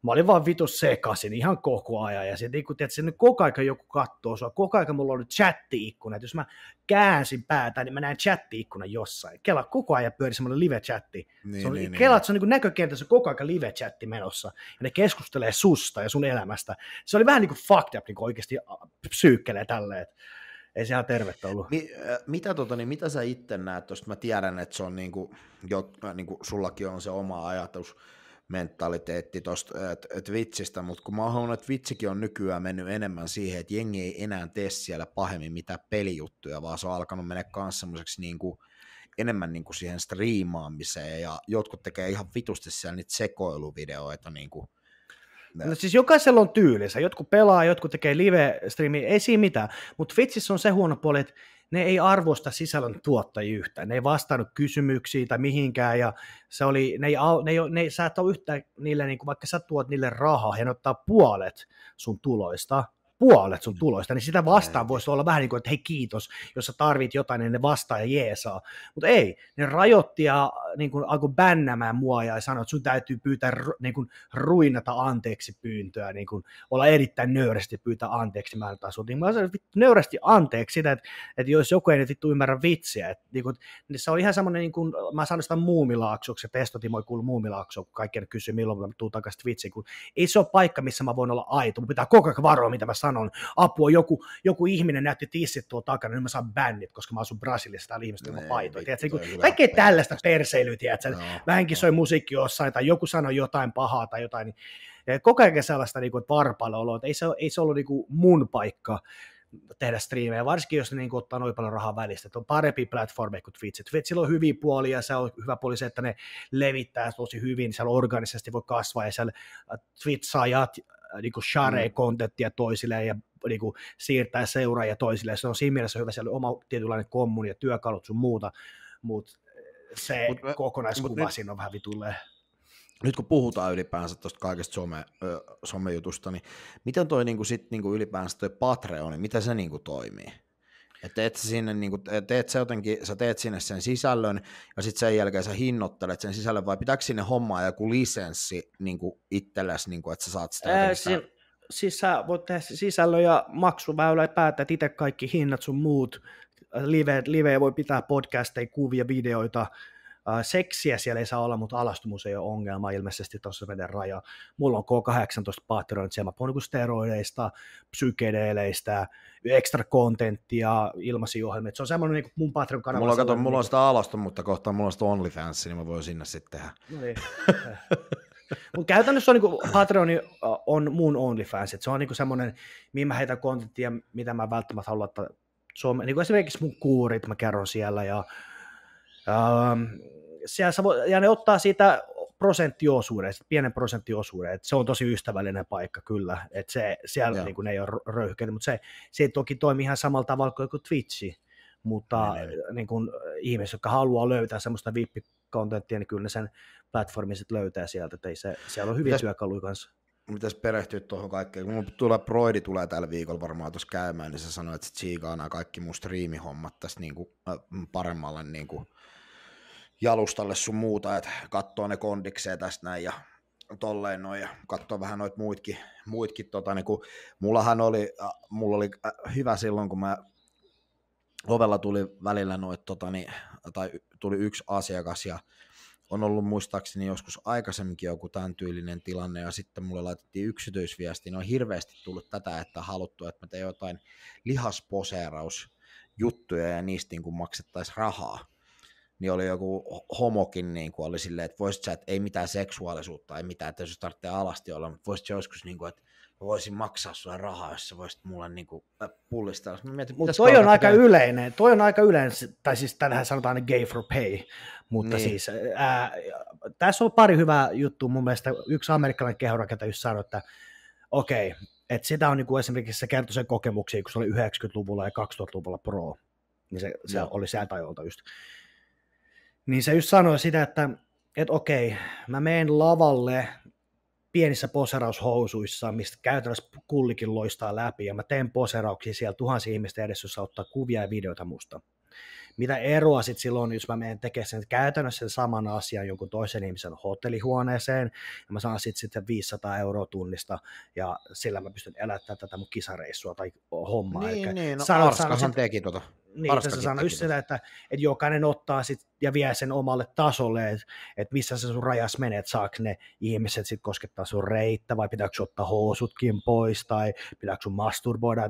mä olin vaan vitu sekasin ihan koko ajan, ja se, niin että sinne koko ajan joku katsoo sua, koko ajan mulla on nyt chatti-ikkuna, että jos mä käänsin päätä, niin mä näen chatti-ikkuna jossain. Kela koko ajan pyöri semmoinen live-chatti. Niin, niin, niin, niin. se on, niin, Kela, niin. se on niin näkökentässä koko ajan live-chatti menossa, ja ne keskustelee susta ja sun elämästä. Se oli vähän niin kuin fucked up, niin kuin oikeasti psyykkelee tälleen, ei se ihan tervettä ollut. Mi- äh, mitä, tota, niin mitä sä itse näet tuosta? Mä tiedän, että se on niin kuin, jo, äh, niin kuin sullakin on se oma ajatus, mentaliteetti tuosta äh, Twitchistä, mutta kun mä huomannut, että Twitchikin on nykyään mennyt enemmän siihen, että jengi ei enää tee siellä pahemmin mitä pelijuttuja, vaan se on alkanut mennä kanssa semmoiseksi niin kuin, enemmän niin kuin siihen striimaamiseen, ja jotkut tekee ihan vitusti siellä niitä sekoiluvideoita, niin kuin, No siis jokaisella on tyylinsä. Jotkut pelaa, jotkut tekee live-striimiä, ei siinä mitään. Mutta Twitchissä on se huono puoli, että ne ei arvosta sisällön tuottajia yhtään, ne ei vastannut kysymyksiin tai mihinkään, ja se oli, ne ei, ne ei, ne ei sä et ole yhtään niille, niin kuin, vaikka sä tuot niille rahaa, he ottaa puolet sun tuloista, puolet sun mm. tuloista, niin sitä vastaan voisi olla vähän niin kuin, että hei kiitos, jos sä tarvit jotain, niin ne vastaa ja jeesaa. Mutta ei, ne rajoitti ja niin kuin, alkoi bännämään mua ja sanoi, että sun täytyy pyytää niin kuin, ruinata anteeksi pyyntöä, niin kuin, olla erittäin nöyrästi pyytää anteeksi määrältä sut. Niin mä sanoin, vittu, nöyrästi anteeksi sitä, että, että jos joku ei nyt vittu ymmärrä vitsiä, että, niin kuin, niin se on ihan semmoinen, niin kuin, mä sanoin sitä muumilaaksoksi, ja Pestotimo ei kuulu muumilaaksoon, kun kaikki kysyy, milloin mä tuun takaisin vitsiin, kun ei se ole paikka, missä mä voin olla aito, mun pitää koko ajan varoa, mitä mä sanon sanon. Apua, joku, joku ihminen näytti tissit tuolla takana, niin mä saan bännit, koska mä asun Brasiliassa täällä ihmiset ilman paitoi. Niin kaikkea tällaista perseilyä, tiedätkö, no, vähänkin no. soi musiikki jossain, tai joku sanoi jotain pahaa tai jotain, niin koko ajan sellaista niin kuin, että että ei se, ei se ollut niin kuin mun paikka tehdä striimejä, varsinkin jos ne niin ottaa noin paljon rahaa välistä, että on parempi platformi kuin Twitch. Twitchillä on hyviä puolia, se on hyvä puoli se, että ne levittää tosi hyvin, siellä organisesti voi kasvaa ja siellä äh, Twitch saa jat- niin kuin share-kontenttia mm. toisille ja niin kuin, siirtää seuraajia toisille, Se on siinä mielessä hyvä, siellä on oma tietynlainen kommuni ja työkalut sun muuta, mutta eh, se mut mä, kokonaiskuva mut siinä on vähän vitulleen. Nyt kun puhutaan ylipäänsä tuosta kaikesta some, somejutusta, niin miten toi niinku sit, niinku ylipäänsä toi Patreon, niin miten se niinku toimii? Että teet, sinne, niin kuin, teet sä, jotenkin, sä teet sinne sen sisällön ja sitten sen jälkeen sä hinnoittelet sen sisällön vai pitääkö sinne hommaa joku lisenssi niin kuin itsellesi, niin kuin, että sä saat sitä Ää, si- siis sä voit tehdä sisällön ja maksuväylä ja päätät itse kaikki hinnat sun muut. Live, live voi pitää podcasteja, kuvia, videoita, Äh, seksiä siellä ei saa olla, mutta alastumus ei ole ongelma, ilmeisesti tuossa veden raja. Mulla on K18 patterointia, mä puhun niin steroideista, psykedeleistä, ekstra kontenttia, ilmaisia ohjelmia. Se on semmoinen niin mun Patreon-kanava. Mulla, kato, niinku- mulla on sitä alastumutta kohtaa, mulla on sitä OnlyFans, niin mä voin sinne sitten tehdä. No niin. Mun käytännössä on niin kuin, Patreoni äh, on mun OnlyFans, että se on niin semmoinen, mihin mä heitän kontenttia, mitä mä välttämättä haluan, että Suomen, niin kuin esimerkiksi mun kuurit mä kerron siellä ja Ähm, siellä ja ne ottaa siitä prosenttiosuuden, pienen prosenttiosuuden, että se on tosi ystävällinen paikka kyllä, että se, siellä niin kuin, ne ei ole röyhkeä, mutta se, se toki toimii ihan samalla tavalla kuin Twitchi, mutta niin kuin, äh, ihmiset, jotka haluaa löytää semmoista vippi niin kyllä ne sen platformin sitten löytää sieltä, että ei se, siellä on hyviä Pitäis... työkaluja kanssa pitäisi perehtyä tuohon kaikkeen. Kun tulee Broidi tulee tällä viikolla varmaan tuossa käymään, niin se sanoi, että se nämä kaikki mun striimihommat tässä niin kuin, äh, paremmalle niin kuin, jalustalle sun muuta, että katsoo ne kondikseen tästä näin ja tolleen noin ja katsoo vähän noit muitkin, muitkin tota, niin kuin, mullahan oli, äh, mulla oli äh, hyvä silloin, kun mä ovella tuli välillä noit, tota, niin, tai tuli yksi asiakas ja on ollut muistaakseni joskus aikaisemminkin joku tämän tyylinen tilanne, ja sitten mulle laitettiin yksityisviesti, niin on hirveästi tullut tätä, että haluttu, että mä teen jotain lihasposeerausjuttuja, ja niistä niin maksettaisiin rahaa. Niin oli joku homokin, niin kuin oli silleen, että voisit sä, että ei mitään seksuaalisuutta, ei mitään, että jos tarvitsee alasti olla, mutta voisit sä joskus, niin kuin, että mä voisin maksaa sulle rahaa, jos sä voisit mulle niin kuin äh, pullistaa. Mä mietin, mutta toi on aika yleinen, toi on aika yleinen, tai siis tänähän sanotaan aina gay for pay, mutta niin. siis ää, tässä on pari hyvää juttua mun mielestä. Yksi amerikkalainen kehorakentaja just sanoi, että okei, okay, että sitä on niin kuin esimerkiksi se kertoi sen kokemuksia, kun se oli 90-luvulla ja 2000-luvulla pro, niin se, se no. oli sieltä ajolta just. Niin se just sanoi sitä, että että okei, mä menen lavalle, pienissä poseraushousuissa, mistä käytännössä kullikin loistaa läpi, ja mä teen poserauksia siellä tuhansia ihmistä edessä, jos ottaa kuvia ja videoita musta mitä eroa sitten silloin, jos mä menen tekemään sen käytännössä sen saman asian jonkun toisen ihmisen hotellihuoneeseen, ja mä saan sitten sit 500 euroa tunnista, ja sillä mä pystyn elättämään tätä mun kisareissua tai hommaa. Niin, Eli niin, no sano, Arskahan tota. niin, sano, teki tuota. Niin, että sä sanoit sitä, tota. että, että jokainen ottaa sit ja vie sen omalle tasolle, että et missä se sun rajas menee, että saako ne ihmiset sitten koskettaa sun reittä, vai pitääkö sun ottaa housutkin pois, tai pitääkö sun masturboida,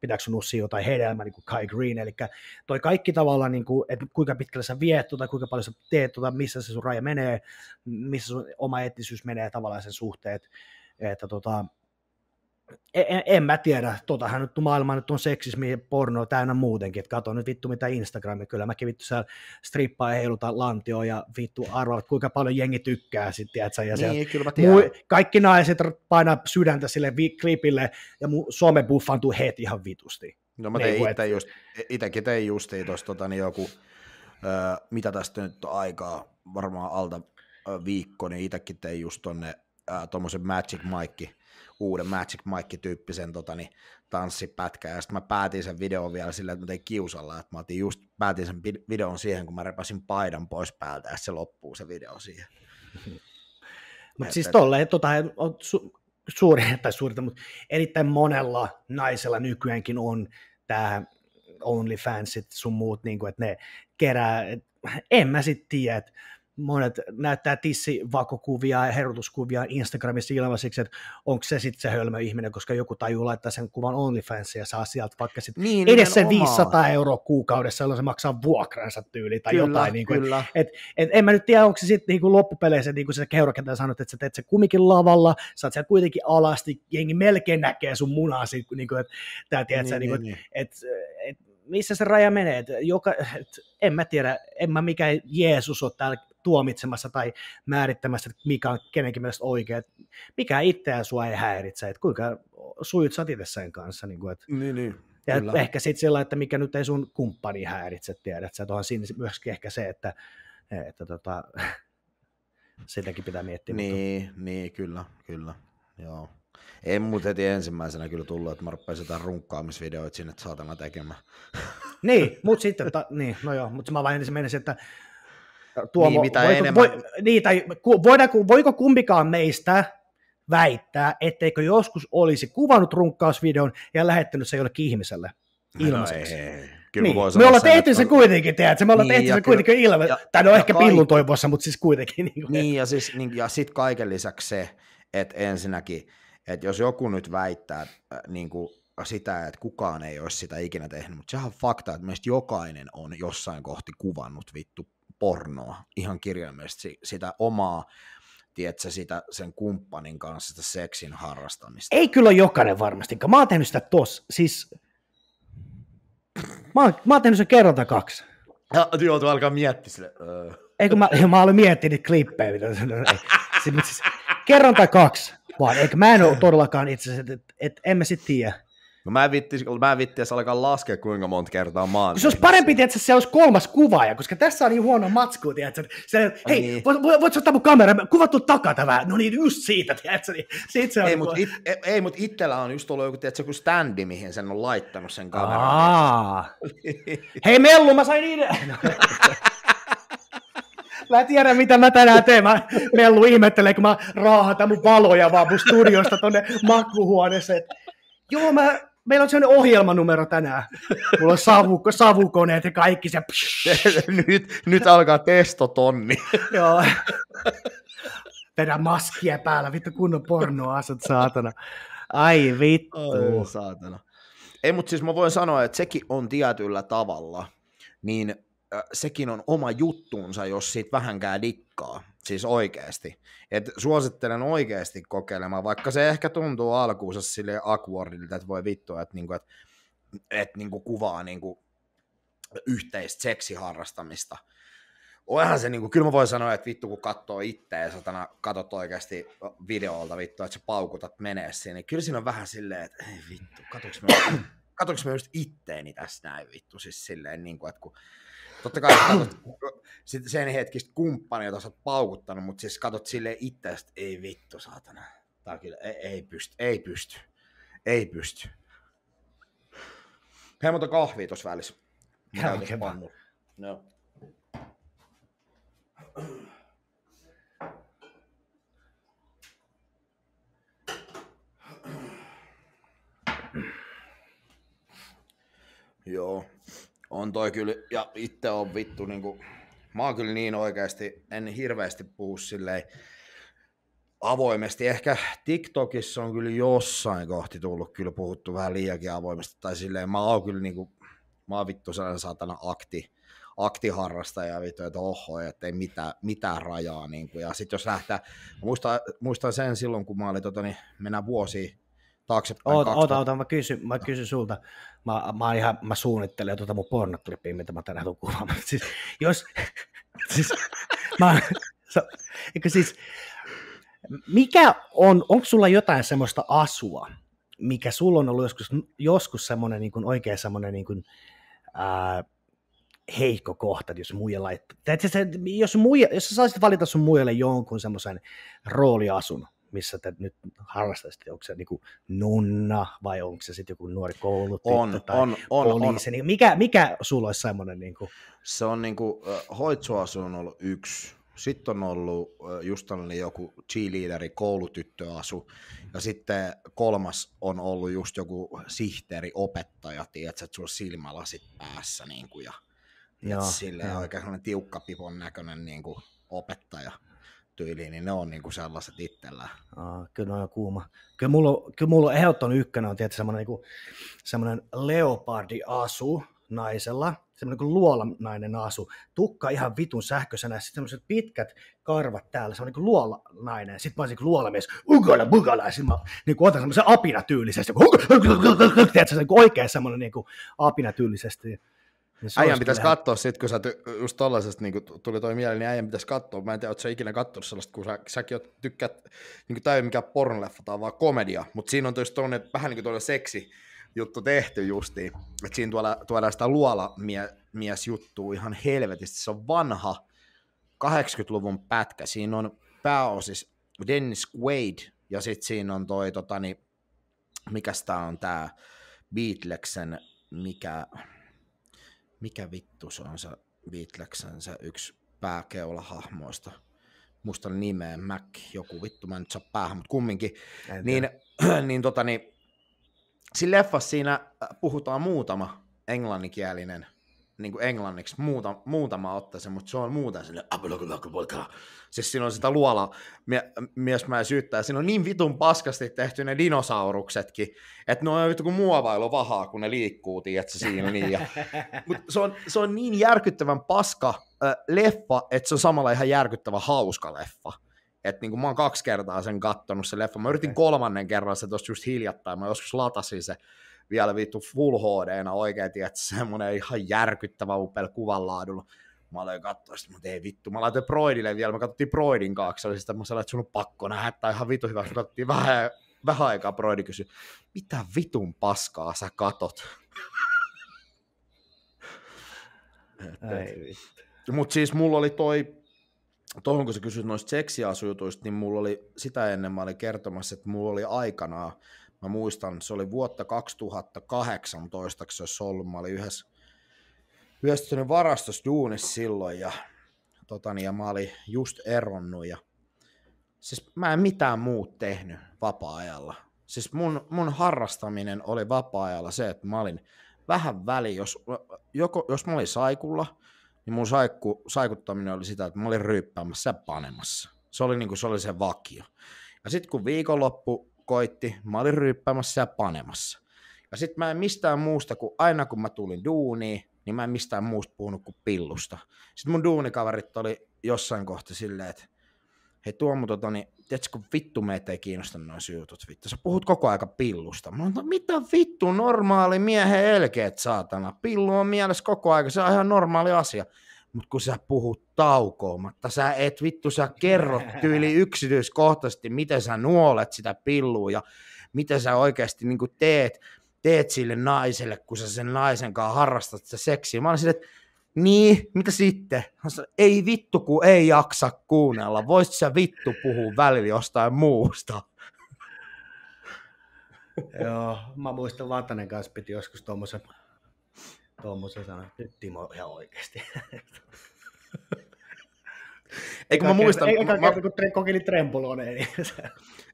pitääkö sun ussia jotain hedelmää, niin kuin Kai Green, eli toi kaikki tavallaan tavalla, niin kuin, että kuinka pitkälle sä viet tuota, kuinka paljon sä teet tuota, missä se sun raja menee, missä sun oma eettisyys menee tavallaan sen suhteen, että, että tota, en, e, en, mä tiedä, totahan nyt maailma nyt on seksismi ja porno täynnä muutenkin, että kato nyt vittu mitä Instagramia, kyllä mäkin vittu siellä strippaa ja heiluta lantio ja vittu arvaa, kuinka paljon jengi tykkää sitten, ja niin, kyllä mä mui, kaikki naiset painaa sydäntä sille vi- klipille ja mu- some buffantuu heti ihan vitusti. No mä tein niin itse just, itsekin tein justiin tuossa tota, niin joku, ö, mitä tästä nyt on aikaa, varmaan alta ö, viikko, niin itsekin tein just tuonne tuommoisen Magic Mike, uuden Magic Mike-tyyppisen tota, niin, tanssipätkä, ja sitten mä päätin sen videon vielä silleen, että mä tein kiusalla, että mä otin just, päätin sen videon siihen, kun mä repäsin paidan pois päältä, ja se loppuu se video siihen. Mutta siis tolleen, tota, suuri, tai suurta, mutta erittäin monella naisella nykyäänkin on tämä OnlyFansit sun muut, niin kuin, että ne kerää, en mä sitten tiedä, että monet näyttää tissivakokuvia ja herutuskuvia Instagramissa ilmaisiksi, että onko se sitten se hölmö ihminen, koska joku tajuu laittaa sen kuvan onlyfansia ja saa sieltä vaikka sit niin, edes sen 500 euroa kuukaudessa, jolloin se maksaa vuokransa tyyli tai kyllä, jotain. Niin kuin, kyllä. Et, et, en mä nyt tiedä, onko se sitten niin loppupeleissä, niin kuin se keurakentä sanot, että sä teet se kumikin lavalla, sä oot siellä kuitenkin alasti, jengi melkein näkee sun munaa, niin kuin, että, tää, tiedät, niin, sä, niin, niinku, niin, niin. että et, et, missä se raja menee, et joka, et, en mä tiedä, en mä mikä Jeesus ole täällä tuomitsemassa tai määrittämässä, että mikä on kenenkin mielestä oikea, mikä itseään sua ei häiritse, että kuinka sujut sä itse sen kanssa. Niin, kuin, että, niin, niin. Ja kyllä. ehkä sitten sillä, että mikä nyt ei sun kumppani häiritse, tiedät sä, onhan siinä myöskin ehkä se, että, että tota, sitäkin pitää miettiä. Niin, mutta... niin kyllä, kyllä, joo. En muuten heti ensimmäisenä kyllä tullut, että mä rupesin jotain runkkaamisvideoita sinne saatana tekemään. niin, mut sitten, ta, niin, no joo, mutta mä vain ensin menisin, että Tuomo, niin, mitä voiko, enemmän... voi, niin, tai voidaanko, voiko kumpikaan meistä väittää, etteikö joskus olisi kuvannut runkkausvideon ja lähettänyt se jollekin ihmiselle no ilmaiseksi? No, Kyllä niin. voi me ollaan tehty että... se kuitenkin, tiedätkö? Me ollaan niin, tehty se kyllä, kuitenkin ilme, ja, tai no ja ehkä kaik... pillun toivossa, mutta siis kuitenkin. Niin, niin ja, siis, niin, ja sitten kaiken lisäksi se, että ensinnäkin, että jos joku nyt väittää äh, niin kuin sitä, että kukaan ei olisi sitä ikinä tehnyt, mutta sehän on fakta, että meistä jokainen on jossain kohti kuvannut vittu pornoa ihan kirjaimellisesti, sitä omaa, tiedätkö, sitä sen kumppanin kanssa sitä seksin harrastamista. Ei kyllä jokainen varmasti, Mä oon tehnyt sitä tos, siis mä oon, mä oon tehnyt sen kerran tai kaksi. Ja, no, joo, tuo alkaa miettiä sille. Öö. Ei, Eikö mä, mä olen miettinyt klippejä, mitä siis, siis, kerran tai kaksi vaan, eikä mä en ole todellakaan itse asiassa, että et, emme sitten tiedä. No mä en vittis, mä en vittis alkaa laskea, kuinka monta kertaa mä oon. Se olisi parempi, että se olisi kolmas kuvaaja, koska tässä on niin huono matsku, tiedätkö? Se, hei, niin. voit, voit, ottaa mun kamera, kuvattu takaa tämä, no niin, just siitä, tiedätkö? Niin, siitä se ei, niin mutta it, e- ei, mut itsellä on just ollut joku, tiedätkö, joku standi, mihin sen on laittanut sen kameran. Aa. hei Mellu, mä sain idean. Mä en tiedä, mitä mä tänään teen. Mä mellu ihmettelee, kun mä raahan mun valoja vaan mun studiosta tonne makkuhuoneeseen. Joo, mä meillä on sellainen ohjelmanumero tänään. Mulla on savuk- savukoneet ja kaikki se. Nyt, nyt alkaa testotonni. Joo. Vedä maskia päällä, vittu kunnon pornoa asut, saatana. Ai vittu. Ai, saatana. Ei, mutta siis mä voin sanoa, että sekin on tietyllä tavalla, niin sekin on oma juttuunsa, jos siitä vähänkään dikkaa. Siis oikeasti. Et suosittelen oikeasti kokeilemaan, vaikka se ehkä tuntuu alkuunsa sille awkwardilta, että voi vittua, että niinku, et, et niinku kuvaa niinku yhteistä seksiharrastamista. Onhan se, niinku, kyllä mä voin sanoa, että vittu kun katsoo itteä satana, katot oikeasti videolta vittu, että sä paukutat menee siinä, niin kyllä siinä on vähän silleen, että ei vittu, katsoinko mä, mä just itteeni tässä näin vittu, siis silleen, kuin niinku, että kun Totta kai katsot sen hetkistä kumppania, jota sä oot paukuttanut, mutta siis katsot sille itse, ei vittu saatana. Tää kyllä, ei, ei pysty, ei pysty, ei pysty. Hei, mutta kahvia tuossa välissä. Jälkeenpäin. No. Joo on toi kyllä, ja itse on vittu niinku, mä oon kyllä niin oikeasti, en hirveästi puhu silleen avoimesti. Ehkä TikTokissa on kyllä jossain kohti tullut kyllä puhuttu vähän liiankin avoimesti, tai silleen mä oon kyllä niinku, mä oon vittu sellainen saatana akti, aktiharrastaja, vittu, että oho, että ei mitään, mitään rajaa. Niin kuin. Ja sitten jos lähtee, muistan, muistan, sen silloin, kun mä olin, tota, niin mennään vuosi taaksepäin. Oota, oota, oota, mä kysyn, mä kysyn sulta. Mä, mä, ihan, mä suunnittelen tuota mun pornoklippiä, mitä mä tänään tuun kuvaamaan. Siis, jos, siis, mä, so, eikö siis, mikä on, onko sulla jotain semmoista asua, mikä sulla on ollut joskus, joskus semmoinen niin kuin oikein semmoinen niin kuin, ää, heikko kohta, jos muija laittaa. Tai jos, muija, jos sä saisit valita sun muijalle jonkun semmoisen rooliasun, missä te nyt harrastaisitte? Onko se niin kuin nunna vai onko se sitten joku nuori koulutettu on, tai on, on, poliisi? On. Niin mikä, mikä sulla olisi semmoinen? Niin kuin... Se on niin kuin, hoitsuasu on ollut yksi. Sitten on ollut just tällainen joku cheerleaderi, koulutyttöasu. Ja sitten kolmas on ollut just joku sihteeri, opettaja, tiedätkö, että sulla on silmälasit päässä. Niin kuin, ja, Joo, silleen joo. oikein tiukka pipon näköinen niin kuin opettaja tyyliin, niin ne on kuin niinku sellaiset itsellä. Aa, kyllä ne on kuuma. Kyllä mulla, kyllä mulla on ehdoton ykkönen on tietysti semmoinen, niin semmoinen leopardi-asu naisella, semmoinen kuin niinku luolanainen asu. Tukka ihan vitun sähköisenä, sitten semmoiset pitkät karvat täällä, semmoinen kuin luolanainen. Sitten mä olisin kuin luolamies, ugala bugala, ja sitten mä niin kuin otan semmoisen apinatyylisesti, tiedätkö, se oikein semmoinen niin apinatyylisesti. Se äijän pitäisi ihan... katsoa sit, kun sä ty- just tollasesta niin tuli toi mieleen, niin äijän pitäisi katsoa. Mä en tiedä, ootko sä ikinä katsonut sellaista, kun sä, säkin oot, tykkäät niin täysin mikään pornoleffa tai vaan komedia, mutta siinä on tietysti tuonne vähän niin kuin seksi juttu tehty justiin. Että siinä tuolla, tuodaan sitä mies juttuu ihan helvetisti. Se on vanha 80-luvun pätkä. Siinä on pääosis Dennis Quaid ja sitten siinä on toi, tota, niin, mikä tää on tää Beatleksen, mikä, mikä vittu se on se Beatlexen se yksi pääkeulahahmoista. Musta nimeen Mac, joku vittu, mä en nyt saa päähän, mutta kumminkin. Entä? Niin, niin tota niin, siinä leffassa siinä äh, puhutaan muutama englanninkielinen niin kuin englanniksi muuta, muutama ottaisi, mutta se on muuten sinne. Ah, siis siinä on sitä luola mies mä syyttää. Siinä on niin vitun paskasti tehty ne dinosauruksetkin, että ne on kuin muovailu vahaa, kun ne liikkuu, tiedätkö, siinä niin. Ja, mut se, on, se on niin järkyttävän paska äh, leffa, että se on samalla ihan järkyttävä hauska leffa että niin kuin mä oon kaksi kertaa sen kattonut se leffa. Mä yritin okay. kolmannen kerran se tuossa just hiljattain. Mä joskus latasin se vielä vittu full hd oikein, tietysti semmoinen ihan järkyttävä upea kuvanlaadulla. Mä aloin katsoa, sitten mä tein vittu. Mä laitoin Broidille vielä, mä katsottiin Broidin kaksi. Oli sitä, mä sanoin, että sun on pakko nähdä, tai ihan vittu hyvä. Mä katsottiin vähän, vähän aikaa, Broidi kysyi, mitä vitun paskaa sä katot? Ai vittu. Mutta siis mulla oli toi tuohon kun sä kysyt noista seksiasujutuista, niin mulla oli sitä ennen, mä olin kertomassa, että mulla oli aikanaan, mä muistan, se oli vuotta 2018, se olisi ollut, mä olin yhdessä, yhdessä varastosduunissa silloin ja, totani, niin, ja mä olin just eronnut ja siis mä en mitään muut tehnyt vapaa-ajalla. Siis mun, mun harrastaminen oli vapaa-ajalla se, että mä olin vähän väli, jos, joko, jos mä olin saikulla – niin mun saikku, saikuttaminen oli sitä, että mä olin ryyppäämässä ja panemassa. Se oli, niin kuin, se, oli se vakio. Ja sitten kun viikonloppu koitti, mä olin ryyppäämässä ja panemassa. Ja sitten mä en mistään muusta, kun aina kun mä tulin duuniin, niin mä en mistään muusta puhunut kuin pillusta. Sitten mun duunikaverit oli jossain kohta silleen, että hei Tuomu, tota, niin, tiedätkö, kun vittu meitä ei kiinnosta noin syytut, vittu, sä puhut koko aika pillusta. Mä no, mitä vittu, normaali miehen elkeet, saatana, pillu on mielessä koko aika, se on ihan normaali asia. Mutta kun sä puhut taukoomatta, sä et vittu, sä kerrot tyyli yksityiskohtaisesti, miten sä nuolet sitä pillua ja miten sä oikeasti niin teet, teet sille naiselle, kun sä sen naisen kanssa harrastat sitä seksiä. Mä olin sille, että niin, mitä sitten? Ei vittu, kun ei jaksa kuunnella. Voisit sä vittu puhua välillä jostain muusta? Joo, mä muistan Vatanen kanssa piti joskus tuommoisen tuommoisen sanan, nyt Timo ihan oikeasti. Eikö mä muistan... Ei, mä, mä, kun kokeili trempuloneen. Niin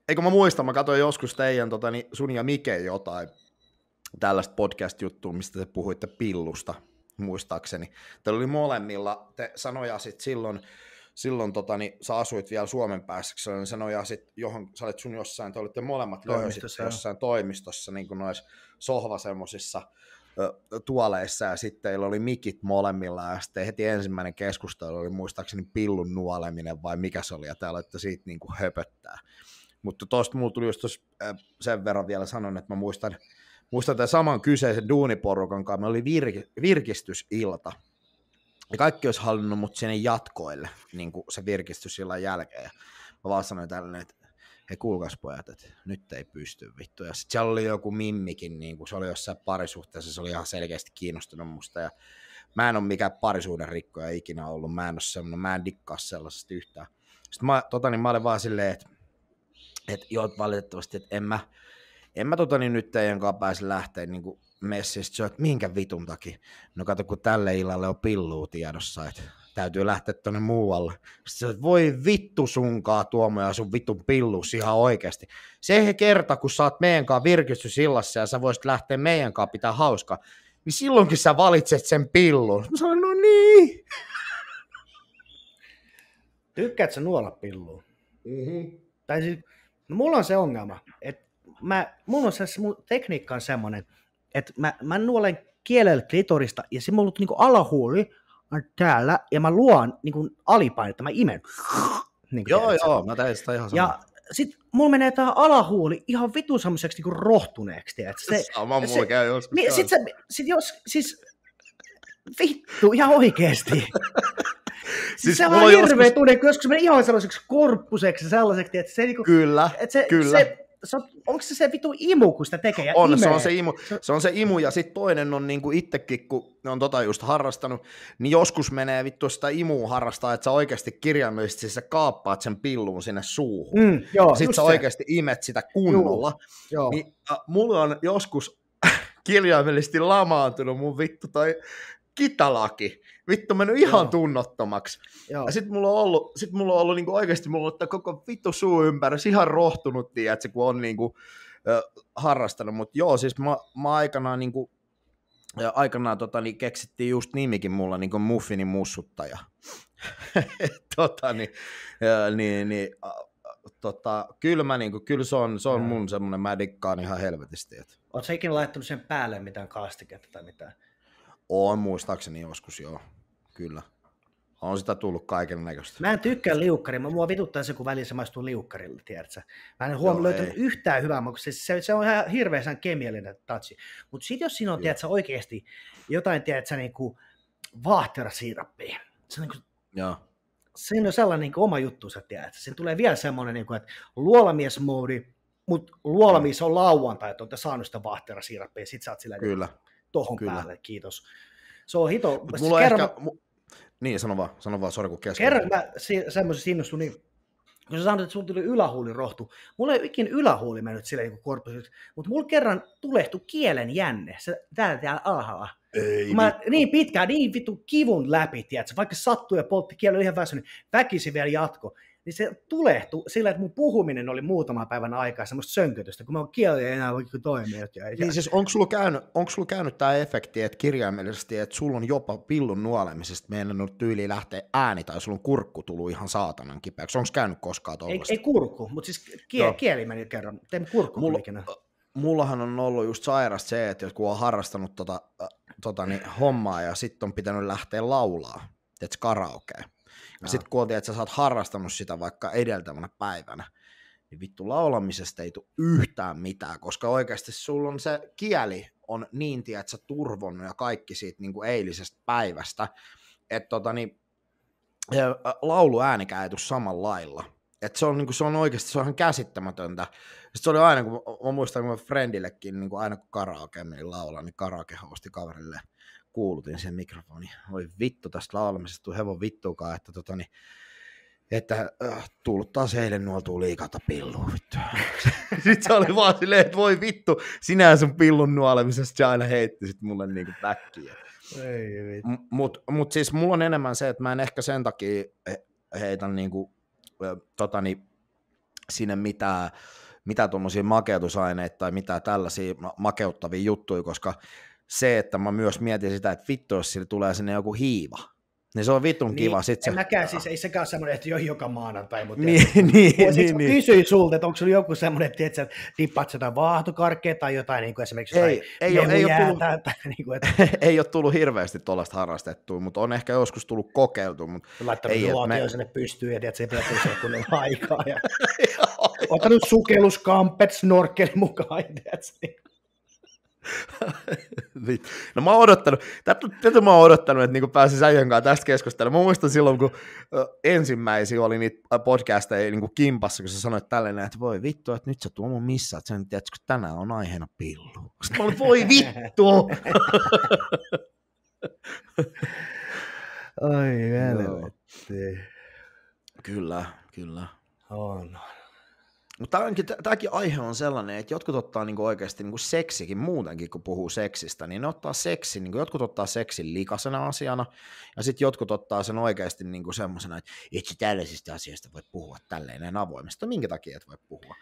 Eikö mä muistan, mä katsoin joskus teidän tota, niin sun ja Mike jotain tällaista podcast-juttua, mistä te puhuitte pillusta muistaakseni. Teillä oli molemmilla, te sanoja sitten silloin, silloin tota, niin sä asuit vielä Suomen päässä, kun niin sanoja sit johon, sä olit sun jossain, te olitte molemmat löysitte jossain toimistossa, niin kuin noissa sohva semmosissa tuoleissa ja sitten teillä oli mikit molemmilla ja sitten heti ensimmäinen keskustelu oli muistaakseni pillun nuoleminen vai mikä se oli ja täällä että siitä niin kuin höpöttää. Mutta tuosta mulla tuli just tos, sen verran vielä sanon, että mä muistan muistan tämän saman kyseisen duuniporukan kanssa, me oli vir- virkistysilta. Ja kaikki olisi hallinnut mut sinne jatkoille, niin kuin se virkistysillan jälkeen. Ja mä vaan sanoin tällainen, että he kuulkaas pojat, että nyt ei pysty vittu. Ja sitten siellä oli joku mimmikin, niin kuin se oli jossain parisuhteessa, se oli ihan selkeästi kiinnostunut musta. Ja mä en ole mikään parisuuden rikkoja ikinä ollut, mä en ole semmoinen, mä en dikkaa sellaisesta yhtään. Sitten mä, tota, niin mä olin vaan silleen, että, että joo, valitettavasti, että en mä, en mä tota niin nyt kanssa pääse lähteä niin kuin messistä, että minkä vitun takia. No kato, kun tälle illalle on pilluu tiedossa, että täytyy lähteä tuonne muualle. Sitten sä voi vittu sunkaa Tuomo ja sun vitun pillu ihan oikeasti. Se kerta, kun sä oot meidän kanssa virkistysillassa ja sä voisit lähteä meidän kanssa pitää hauskaa, niin silloinkin sä valitset sen pillun. Mä sanoin, no niin. Tykkäätkö sä nuolla pillua? Mm-hmm. Tai siis, no mulla on se ongelma, että mä, mun on se, mun tekniikka on semmoinen, että mä, mä nuolen kielellä klitorista ja se on ollut niinku alahuuli on täällä ja mä luon niinku alipainetta, mä imen. Niin joo, tiedät, joo, mä täysin sitä ihan sama. Ja sit mulla menee tää alahuuli ihan vitu semmoiseksi niinku rohtuneeksi, tiedät. Se, sama mulla se, käy joskus. Niin, sit, se, sit jos, siis vittu, ihan oikeesti. Siis, siis se on hirveä joskus... tunne, kun joskus menee ihan sellaiseksi korppuseksi sellaiseksi, että se, niinku, kyllä, että se, kyllä. se se on, onko se se vitu imu, kun sitä tekee ja on, imee? se on se imu, se on se imu ja sitten toinen on niinku itsekin, kun on tota just harrastanut, niin joskus menee vittu sitä imua harrastaa, että sä oikeasti kirjaimellisesti siis sä kaappaat sen pillun sinne suuhun. Mm, joo, sitten sä se. oikeasti imet sitä kunnolla. Joo, joo. Niin, äh, mulla on joskus kirjaimellisesti lamaantunut mun vittu tai kitalaki vittu mennyt ihan Joo. tunnottomaksi. Joo. Ja sit mulla on ollut, sit mulla on ollut niinku oikeasti mulla on ollut koko vittu suu ympärys, ihan rohtunut, tiedätkö, kun on niinku, ö, harrastanut. Mutta joo, siis mä, mä aikanaan, niinku, aikanaan tota, niin keksittiin just nimikin mulla, niinku Muffinin mussuttaja. tota, niin, niin, niin, a, tota, kyllä, mä, niinku, kyllä se on, se on mun semmoinen, mä dikkaan ihan helvetisti. Et. Oletko ikinä laittanut sen päälle mitään kastiketta tai mitään? On muistaakseni joskus, joo kyllä. On sitä tullut kaiken näköistä. Mä en tykkää liukkari, mä mua vituttaa se, kun välissä maistuu liukkarille, tiedätkö? Mä en huomannut löytänyt yhtään hyvää, mutta se, se, se, on ihan hirveän kemiallinen tatsi. Mutta sitten jos siinä on, tiedätkö, oikeasti jotain, tiedätkö, niin kuin vaahterasiirappia, se on niin kuin, Joo. se on sellainen niin kuin oma sä tiedätkö? Siinä tulee vielä semmoinen, niin kuin, että luolamiesmoodi, mutta luolamies on lauantai, että olette saanut sitä vaahterasiirappia, sit sä oot sillä Kyllä. Niin, tohon Kyllä. päälle, kiitos. Se on hito. Mut mulla, kerran... ehkä, niin, sano vaan, sano vaan, sori kun keskellä. Kerran mä si- semmoisessa innostuin, niin kun sä sanoit, että sun tuli ylähuuli rohtu. Mulla ei ole ikinä ylähuuli mennyt silleen niin korpusiksi, mutta mulla kerran tulehtui kielen jänne, se täällä, täällä alhaalla. Ei, mä niin pitkään, niin vittu kivun läpi, tiedätkö, vaikka sattui ja poltti kielen ihan väsynyt, niin väkisin vielä jatko niin se tulehtui sillä, että mun puhuminen oli muutama päivän aikaa semmoista sönkötystä, kun mä oon kieli ei enää oikein toimijat. Ja, Niin siis onko sulla käynyt, onko sulla käynyt tämä efekti, että kirjaimellisesti, että sulla on jopa pillun nuolemisesta meidän tyyli lähteä ääni tai sulla on kurkku tullut ihan saatanan kipeäksi. Onko käynyt koskaan tuollaista? Ei, ei kurkku, mutta siis kie, kieli meni kerran. Tein kurkku mulla, ikinä. Mullahan on ollut just sairas se, että kun on harrastanut tota, äh, tota niin, hommaa ja sitten on pitänyt lähteä laulaa, että karaokea ja sitten kun oltiin, että sä, oot harrastanut sitä vaikka edeltävänä päivänä, niin vittu laulamisesta ei tule yhtään mitään, koska oikeasti sulla on se kieli on niin, tiedät, sä turvonnut ja kaikki siitä niin kuin eilisestä päivästä, että tota, niin, laulu ei tule samalla lailla. Et se, on, niin kuin, se on oikeasti se on ihan käsittämätöntä. Sitten se oli aina, kun mä, mä muistan, kun mä friendillekin niin kuin aina kun karaoke meni laulaa, niin karaoke hosti kaverille kuulutin sen mikrofoni. Oi vittu, tästä laulamisesta tuu hevon vittukaan, että tota niin, että äh, taas eilen nuoltuu liikata pilluun vittu. Sitten se oli vaan silleen, että voi vittu, sinä sun pillun nuolemisesta se aina heitti sit mulle niinku päkkiä. M- mut, mut siis mulla on enemmän se, että mä en ehkä sen takia heitän niinku, totani, niin, sinne mitään, mitään tuommoisia makeutusaineita tai mitään tällaisia makeuttavia juttuja, koska se, että mä myös mietin sitä, että vittu, jos sille tulee sinne joku hiiva, niin se on vitun niin, kiva. Sit se... Mäkään siis, ei sekään ole semmoinen, että jo joka maanantai, mutta niin, tietysti, niin, niin, niin, niin. kysyin sulta, että onko sulla joku semmoinen, että tiedätkö, tippaat sitä vaahtokarkkeja tai jotain niin kuin esimerkiksi ei, ei, ole, ei, ole tullut, tai, niin kuin, että... ei ole tullut hirveästi tuollaista harrastettua, mutta on ehkä joskus tullut kokeiltu. Mutta Laittanut ei, luokio me... sinne pystyyn ja tiedätkö, että se kun on aikaa. Ja... Ottanut sukelluskampet snorkkelin mukaan. Tiedätkö, niin. no mä oon odottanut, tätä, tätä mä oon odottanut, että niinku pääsin äijän kanssa tästä keskustelemaan. Mä muistan silloin, kun ensimmäisiä oli niitä podcasteja niinku kimpassa, kun sä sanoit tälleen, että voi vittu, että nyt sä Tuomo missaat sen, tiedät, kun tänään on aiheena pillu. Sitten mä olin, voi vittu! Oi, no. Kyllä, kyllä. On, on. Mutta tämäkin aihe on sellainen, että jotkut ottaa niinku oikeasti niinku seksikin muutenkin, kun puhuu seksistä, niin ne ottaa seksin, niinku jotkut ottaa seksin likasena asiana, ja sitten jotkut ottaa sen oikeasti niinku semmoisena, että et sä tällaisista asioista voi puhua tälleen näin avoimesti. No minkä takia et voi puhua?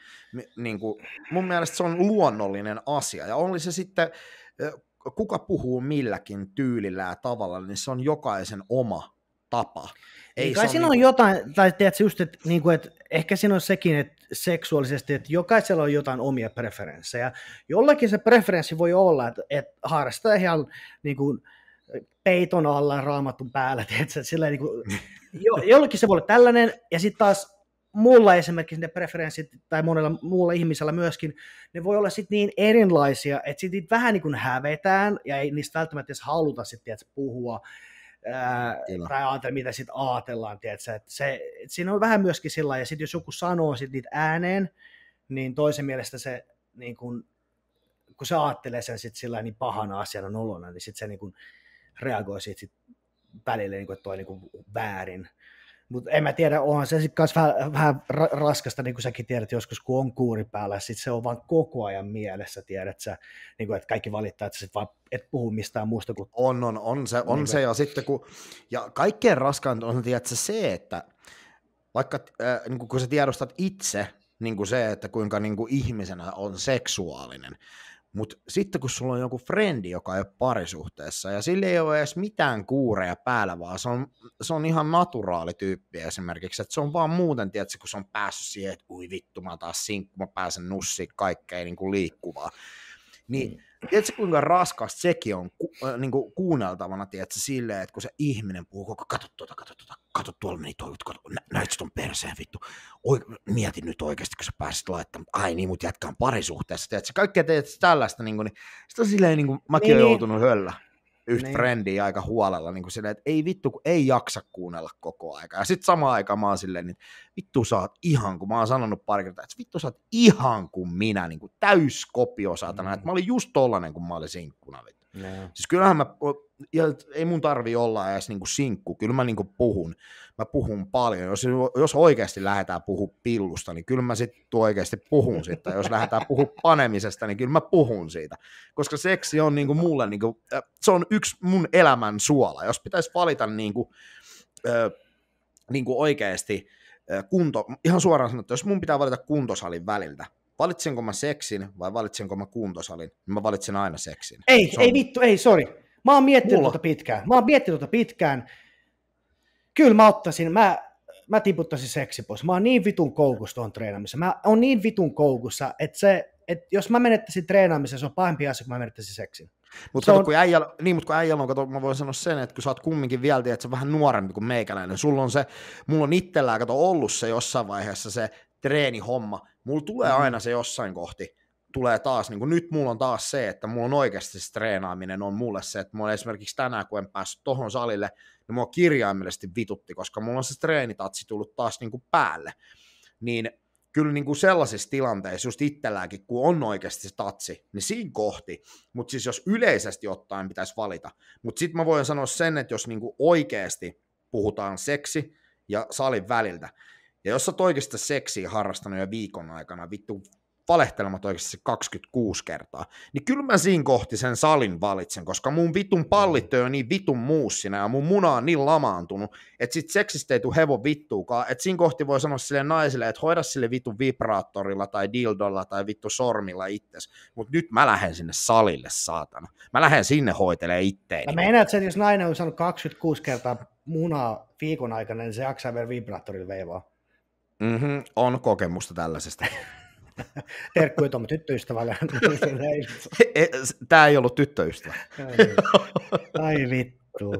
Niinku, mun mielestä se on luonnollinen asia, ja oli se sitten, kuka puhuu milläkin tyylillä ja tavalla, niin se on jokaisen oma tapa. Ei niin kai siinä on niin on jotain, tai tiedätkö just, että, niin kuin, että ehkä siinä on sekin, että seksuaalisesti, että jokaisella on jotain omia preferenssejä. Jollakin se preferenssi voi olla, että, että harrastaa ihan niin kuin, peiton alla raamatun päällä, tiedätkö, sillä niin kuin, jo, jollakin se voi olla tällainen, ja sitten taas mulla esimerkiksi ne preferenssit, tai monella muulla ihmisellä myöskin, ne voi olla sitten niin erilaisia, että sitten vähän niin kuin hävetään, ja ei niistä välttämättä edes haluta sitten puhua, ää, tai ajatella, mitä sitten ajatellaan, Et se, et siinä on vähän myöskin sillä ja sitten jos joku sanoo sit niitä ääneen, niin toisen mielestä se, niin kun, kun se ajattelee sen sit sillä niin pahana asiana nolona, niin sitten se niin kun reagoi siitä sit välillä, niin kun, että toi niin kun, väärin. Mutta en mä tiedä, onhan se sitten vähän, vähän raskasta, niin kuin säkin tiedät joskus, kun on kuuri päällä, sit se on vaan koko ajan mielessä, tiedät sä, niin kuin, että kaikki valittaa, että sit vaan et puhu mistään muusta kuin... On, on, on se, on niin se, ja sitten kun, ja kaikkein raskaan on, tiedät sä, se, että vaikka äh, niin kun sä tiedostat itse, niin kuin se, että kuinka niin kuin ihmisenä on seksuaalinen, mutta sitten kun sulla on joku frendi, joka ei ole parisuhteessa, ja sillä ei ole edes mitään kuureja päällä, vaan se on, se on ihan naturaali tyyppi esimerkiksi, että se on vaan muuten, tietysti kun se on päässyt siihen, että ui vittu, mä taas sinkku, mä pääsen nussiin kaikkea niin kuin liikkuvaa. Niin mm tiedätkö kuinka raskas sekin on ku, äh, niin kuin kuunneltavana, tiedätkö, silleen, että kun se ihminen puhuu koko kato tuota, kato tuota, kato tuolla meni toi, kato, nä, näit ton perseen vittu, Oi, mieti nyt oikeasti, kun sä pääsit laittamaan, ai niin, mut jätkään parisuhteessa, tiedätkö, kaikkea teet tällaista, niinku, niin kuin, niin, sitä on silleen, niinku, niin kuin, mäkin niin. olen joutunut höllä yhtä niin. frendiä aika huolella, niin kuin silleen, että ei vittu, kun ei jaksa kuunnella koko aika. Ja sitten samaan aikaan mä oon silleen, että vittu sä oot ihan, kun mä oon sanonut pari kertaa, että vittu sä oot ihan kuin minä, niin kuin täyskopio saatana. Mm. Että mä olin just tollanen, kun mä olin sinkkuna. Vittu. No. Siis kyllähän mä, ja ei mun tarvi olla edes niin kuin sinkku, kyllä mä niin kuin puhun mä puhun paljon. Jos, jos oikeasti lähdetään puhu pillusta, niin kyllä mä sitten oikeasti puhun siitä. Jos lähdetään puhu panemisesta, niin kyllä mä puhun siitä. Koska seksi on niinku mulle, niinku, äh, se on yksi mun elämän suola. Jos pitäisi valita niinku, äh, niinku oikeasti äh, kunto, ihan suoraan sanottuna, jos mun pitää valita kuntosalin väliltä, valitsenko mä seksin vai valitsenko mä kuntosalin, niin mä valitsen aina seksin. Ei, se on... ei vittu, ei, sori. Mä oon miettinyt tuota pitkään. Mä oon miettinyt tuota pitkään kyllä mä ottaisin, mä, mä tiputtaisin seksi pois. Mä oon niin vitun koukussa tuon treenaamisessa. Mä oon niin vitun koukussa, että se, että jos mä menettäisin treenaamisen, se on pahempi asia, kun mä menettäisin seksin. Mutta on... kun niin, äijällä, niin, mutta kun äijä on, kato, mä voin sanoa sen, että kun sä oot kumminkin vielä, että sä vähän nuorempi kuin meikäläinen, sulla on se, mulla on itsellään, kato, ollut se jossain vaiheessa se treenihomma, mulla tulee mm-hmm. aina se jossain kohti, tulee taas, niin kuin nyt mulla on taas se, että mulla on oikeasti se treenaaminen on mulle se, että mulla esimerkiksi tänään, kun en päässyt tohon salille, niin mulla kirjaimellisesti vitutti, koska mulla on se treenitatsi tullut taas niin kuin päälle. Niin kyllä niin kuin sellaisissa tilanteissa, just itselläänkin, kun on oikeasti se tatsi, niin siinä kohti, mutta siis jos yleisesti ottaen pitäisi valita, mutta sitten mä voin sanoa sen, että jos niin kuin oikeasti puhutaan seksi ja salin väliltä, ja jos sä oot oikeasti seksiä harrastanut jo viikon aikana, vittu valehtelemat oikeasti 26 kertaa, niin kyllä mä siinä kohti sen salin valitsen, koska mun vitun pallitöö on niin vitun muussina ja mun muna on niin lamaantunut, että sit seksistä ei tule hevon vittuukaan, että siinä kohti voi sanoa sille naiselle, että hoida sille vitun vibraattorilla tai dildolla tai vittu sormilla itses, mutta nyt mä lähden sinne salille, saatana. Mä lähden sinne hoitelee itteeni. Mä enää, että jos nainen on saanut 26 kertaa munaa viikon aikana, niin se jaksaa vielä vibraattorilla veivaa. Mm-hmm, on kokemusta tällaisesta. Terkkuja tuomme tyttöystävälle. Niin e, e, Tämä ei ollut tyttöystävä. Ai niin. vittu.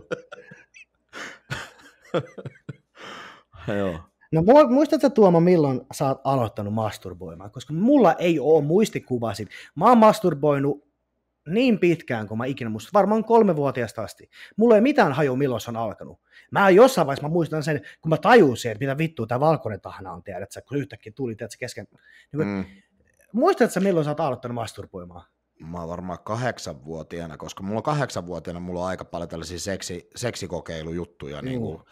Joo. No muistatko Tuomo, milloin sä oot aloittanut masturboimaan? Koska mulla ei ole muistikuvaa Mä oon masturboinut niin pitkään kuin mä ikinä muistan, varmaan kolme vuotiaasta asti. Mulla ei mitään haju, milloin se on alkanut. Mä jossain vaiheessa mä muistan sen, kun mä tajusin, että mitä vittua tämä valkoinen tahna on, tiedät sä, kun yhtäkkiä tuli, tiedät sä, kesken. Niin, mm. Muistatko milloin sä oot aloittanut masturboimaan? mä oon varmaan kahdeksanvuotiaana, koska mulla on kahdeksanvuotiaana mulla on aika paljon tällaisia seksi, seksikokeilujuttuja. Niin, kuin,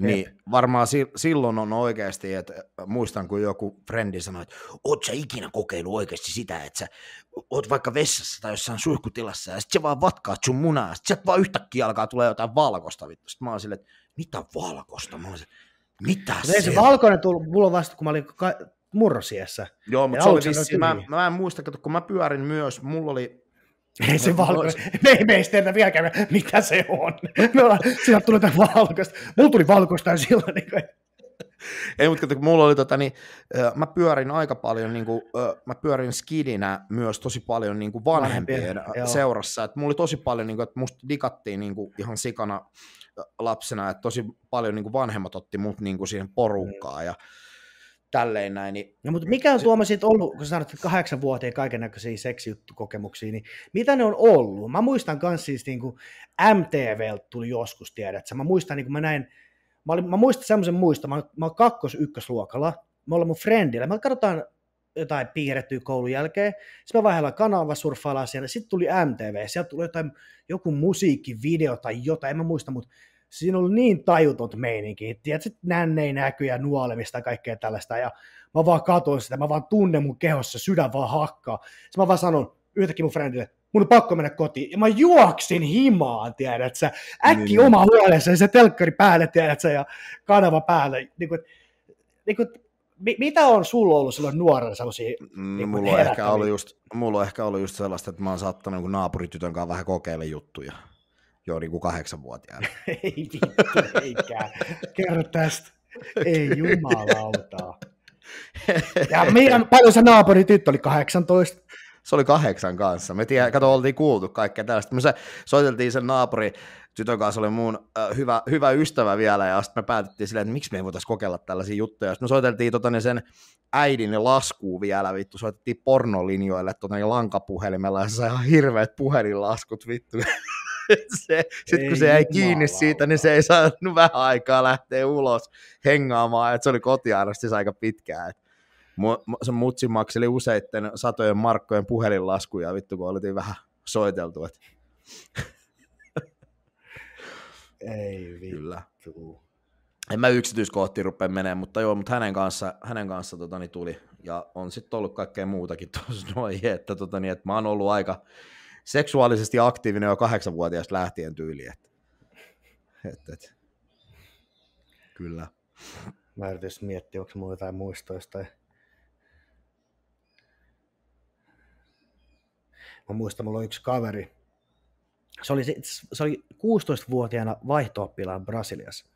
niin varmaan si, silloin on oikeasti, että muistan kun joku frendi sanoi, että oot sä ikinä kokeillut oikeasti sitä, että sä oot vaikka vessassa tai jossain suihkutilassa ja sit sä vaan vatkaat sun munaa ja sit vaan yhtäkkiä alkaa tulee jotain valkosta vittu. Sitten mä oon silleen, että mitä valkosta? Mä oon silleen, mitä no se, se valkoinen tuli mulla vasta, kun mä olin murrosiässä. Joo, mutta se oli vissi, mä, mä, en muista, kato, kun mä pyörin myös, mulla oli... Ei se valkoinen. me ei meistä enää vieläkään, mitä se on. Me ollaan, sillä tuli tämän valkoista. Mulla tuli valkoista silloin. Niin kuin... Ei, mutta kato, kun mulla oli tota, niin, mä pyörin aika paljon, niin kuin, mä pyörin skidinä myös tosi paljon niin kuin vanhempien seurassa. Että mulla oli tosi paljon, niin kuin, että musta digattiin niin kuin, ihan sikana lapsena, että tosi paljon niin kuin vanhemmat otti mut niin kuin siihen porukkaan. Ja, mm tälleen näin. Niin... No, mutta mikä on Tuomas sitten ollut, kun sanoit, että kahdeksan vuoteen kaiken näköisiä seksijuttukokemuksia, niin mitä ne on ollut? Mä muistan myös siis niin kuin MTV tuli joskus, tiedät Mä muistan, niin kuin mä näin, mä, olin, mä muistan semmoisen muista. mä, mä oon kakkos-ykkösluokalla, mä ollaan mun friendillä, mä katsotaan jotain piirrettyä koulun jälkeen, sitten me vaihdellaan kanava, surffaillaan siellä, sitten tuli MTV, sieltä tuli jotain, joku musiikkivideo tai jotain, en mä muista, mutta siinä oli niin tajutot meininki, tiedätkö, nännei näkyjä, nuolemista ja kaikkea tällaista, ja mä vaan katon sitä, mä vaan tunnen mun kehossa, sydän vaan hakkaa. Sitten mä vaan sanon yhtäkkiä mun friendille, mun on pakko mennä kotiin. Ja mä juoksin himaan, tiedät sä. Äkki niin, niin. oma huolessa, ja se telkkari päälle, tiedät sä, ja kanava päälle. Niin kuin, niin kuin, mitä on sulla ollut silloin nuorena sellaisia mm, niin mulla, ehkä oli just, mulla on ehkä ollut just sellaista, että mä oon saattanut naapuritytön kanssa vähän kokeilla juttuja jo niin kuin kahdeksanvuotiaana. ei vittu, eikä. Kerro tästä. Ei jumalauta. Ja meidän, paljon se tyttö oli 18 se oli kahdeksan kanssa. Me tiedä, kato, oltiin kuultu kaikkea tällaista. Me se, soiteltiin sen naapuri tytön kanssa, oli mun äh, hyvä, hyvä, ystävä vielä, ja sitten me päätettiin silleen, että miksi me ei voitaisiin kokeilla tällaisia juttuja. Sitten me soiteltiin tota, niin sen äidin laskuun vielä, vittu, soitettiin pornolinjoille tota, niin lankapuhelimella, ja se sai ihan hirveät puhelinlaskut, vittu. se, sitten kun se jäi kiinni siitä, niin se ei saanut vähän aikaa lähteä ulos hengaamaan, että se oli kotiarastis aika pitkään. Et se mutsi makseli useitten satojen markkojen puhelinlaskuja, vittu kun oltiin vähän soiteltu. Et. ei vittu. Kyllä. En mä yksityiskohtiin rupea menemään, mutta joo, mutta hänen kanssa, hänen kanssa totani, niin tuli. Ja on sitten ollut kaikkea muutakin tuossa noin, että, totani, niin, että mä oon ollut aika, seksuaalisesti aktiivinen jo kahdeksanvuotiaasta lähtien tyyli. Et, et, et. Kyllä. Mä yritin miettiä, onko mulla jotain muistoista. Mä muistan, mulla oli yksi kaveri. Se oli, se oli 16-vuotiaana vaihto Brasiliassa.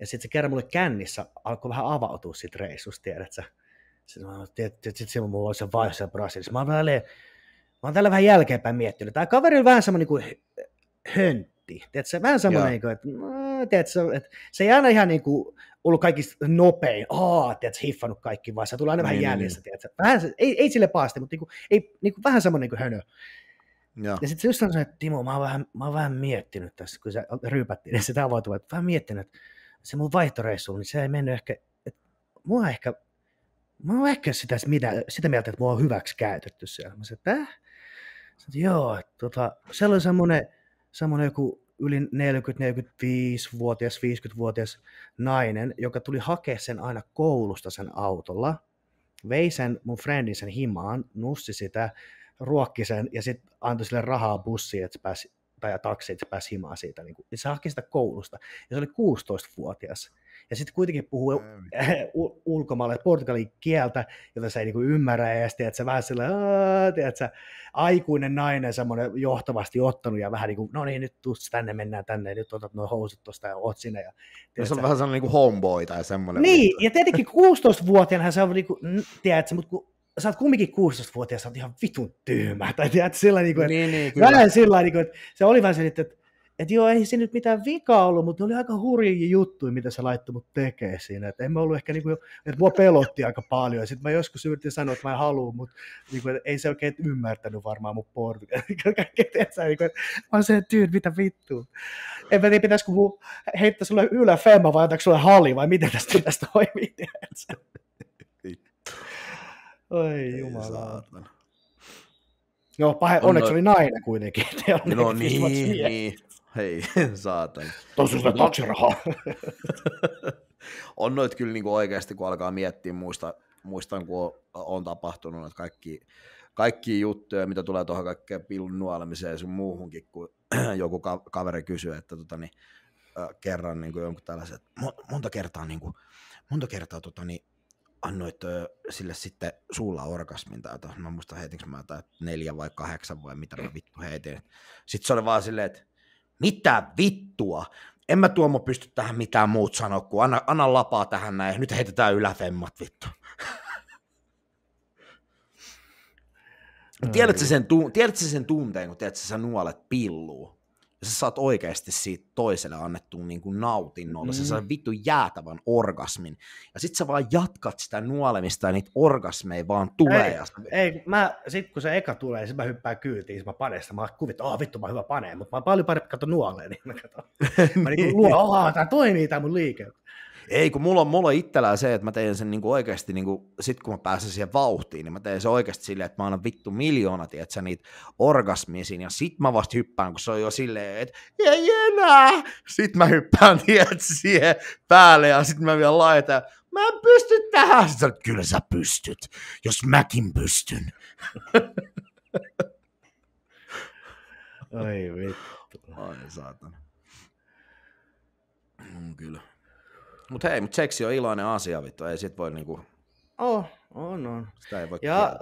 Ja sitten se kerran mulle kännissä alkoi vähän avautua siitä reissusta, tiedätkö? Sitten mä tiedät, sit silloin mulla oli se siellä Brasiliassa. Mä olen Mä oon täällä vähän jälkeenpäin miettinyt. Tämä kaveri on vähän semmoinen kuin niinku höntti. Tiedätkö, vähän semmoinen, niin kuin, että, no, tiedätkö, että se ei aina ihan niin kuin, ollut kaikista nopein. Aa, tiedätkö, hiffannut kaikki, vaan se tulee aina niin, niin, niin. vähän jäljessä. Niin. Vähän, ei, ei sille paasti, mutta niin kuin, ei, niin kuin, vähän semmoinen kuin niinku hönö. Ja, ja sitten se just sanoi, että Timo, mä oon, vähän, mä oon vähän miettinyt tässä, kun niin se ryypättiin sitä avautua, että vähän miettinyt, että se mun vaihtoreissu, niin se ei mennyt ehkä, että mua ehkä, mä oon ehkä sitä, sitä, mieltä, että mua on hyväksi käytetty siellä. Mä sanoin, että äh? Sitten, joo, tota, se oli semmoinen, semmoinen joku yli 40-45-vuotias, 50-vuotias nainen, joka tuli hakea sen aina koulusta sen autolla, vei sen mun friendin sen himaan, nussi sitä, ruokki sen ja sitten antoi sille rahaa bussiin, että pääsi, tai taksi, että se pääsi himaan siitä. Niin kuin, se haki sitä koulusta. Ja se oli 16-vuotias ja sitten kuitenkin puhuu u- ulkomaalle portugalin kieltä, jota sä ei niinku ymmärrä ja sitten sä vähän sillä tiedät aikuinen nainen semmoinen johtavasti ottanut ja vähän niin kuin, no niin, nyt tuu tänne, mennään tänne, nyt otat nuo housut tuosta ja oot sinne. Ja, no se on vähän sellainen niin homeboy tai semmoinen. Niin, ja tietenkin 16-vuotiaana se on niin kuin, tiedät mutta kun sä oot kumminkin 16-vuotias, sä oot ihan vitun tyhmä, tai tiedät, sillä niinku, niin kuin, että, niin, niin, kyllä. vähän sillä niin kuin, että se oli vähän se, että että joo, ei siinä nyt mitään vikaa ollut, mutta ne oli aika hurjia juttuja, mitä se laittoi mut tekee siinä. Että en mä ollut ehkä, niin kuin, että mua pelotti aika paljon. ja Sitten mä joskus yritin sanoa, että mä en halua, mutta niin kuin, ei se oikein ymmärtänyt varmaan mun portu. niin kuin, niinku, mä se, dude, mitä vittua. En mä tiedä, pitäisikö mun heittää sulle femma vai antaako sulle hali vai miten tästä pitäisi toimii. Oi jumala. joo, No, pahe, onneksi oli nainen kuitenkin. No siis niin, niin. Hei, saatan. Tuossa on no. taksirahaa. on noit kyllä niin kuin oikeasti, kun alkaa miettiä, muista, muistan kun on tapahtunut että kaikki, kaikki juttuja, mitä tulee tuohon kaikkeen pillun nuolemiseen sun muuhunkin, kun joku kaveri kysyy, että tota, niin, kerran niin kuin jonkun tällaiset, monta kertaa, niin kuin, monta kertaa tota, niin, annoit ö, sille sitten suulla orgasmin tai jotain. Mä muistan heitinkö mä jotain neljä vai kahdeksan vai mitä mä vittu heitin. Sitten se oli vaan silleen, että mitä vittua? En mä Tuomo pysty tähän mitään muut sanoa, kun anna, anna lapaa tähän näin. Nyt heitetään yläfemmat vittu. Tiedätkö sen, tiedätkö sen tunteen, kun tiedätkö, sä nuolet pilluu? sä saat oikeasti siitä toiselle annettuun niin kuin nautinnolla, mm. sä saat vittu jäätävän orgasmin, ja sit sä vaan jatkat sitä nuolemista, ja niitä orgasmeja vaan tulee. Ei, ja sä... ei mä, sit kun se eka tulee, niin mä hyppään kyytiin, mä panen sitä, mä kuvit, oh, vittu mä hyvä panee, mutta mä oon paljon parempi, kato nuoleen, niin mä katon. mä niin luo, aah, tää toimii tää mun liike. Ei, kun mulla on, mulla on itsellään se, että mä teen sen niinku oikeasti, niinku, sit kun mä pääsen siihen vauhtiin, niin mä teen se oikeasti silleen, että mä annan vittu miljoona, tietsä, niitä orgasmisiin, ja sit mä vasta hyppään, kun se on jo silleen, että ei enää, sit mä hyppään, tietsä, siihen päälle, ja sit mä vielä laitan, mä en pysty tähän. sit sä, kyllä sä pystyt, jos mäkin pystyn. Ai vittu. Ai saatana. Mm, kyllä. Mutta hei, mutta seksi on iloinen asia, vittu. Ei sit voi niinku... Oh, on, on. Sitä ei voi ja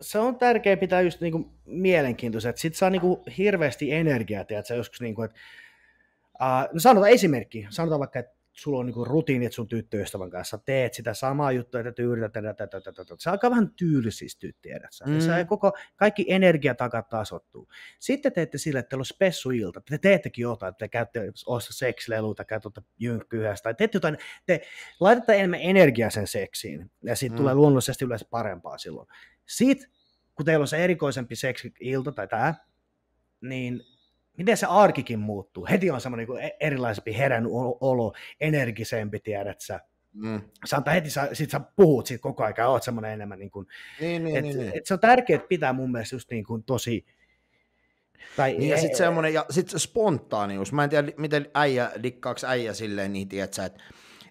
se on tärkeä pitää just niinku mielenkiintoiset. että sit saa niinku hirveästi energiaa, tiedätkö, joskus niinku, että Uh, no sanotaan esimerkki, sanotaan vaikka, että sulla on niinku rutiinit sun tyttöystävän kanssa, teet sitä samaa juttua, että yrität tätä, tätä, tätä, tätä. Se alkaa vähän tylsistyä, tiedät sä. Mm. sä koko, kaikki energia takaa tasottuu. Sitten teette sille, että teillä on spessuilta, te teettekin jotain, että te käytte osa seksileluita, käytte jynkkyhästä, tai teette jotain, te laitatte enemmän energiaa sen seksiin, ja siitä mm. tulee luonnollisesti yleensä parempaa silloin. Sitten, kun teillä on se erikoisempi seksi-ilta tai tämä, niin miten se arkikin muuttuu. Heti on semmoinen niin e- erilaisempi herännyt olo, energisempi, tiedät sä. Mm. heti sä, sit sä puhut siitä koko ajan, oot semmoinen enemmän niin kuin, niin, niin, et, niin, niin. Et se on tärkeää pitää mun mielestä just niin kuin tosi, tai niin, ei, ja e- sitten semmoinen, ja sitten se spontaanius. Mä en tiedä, miten äijä, dikkaaks äijä silleen, niin tiedät sä, että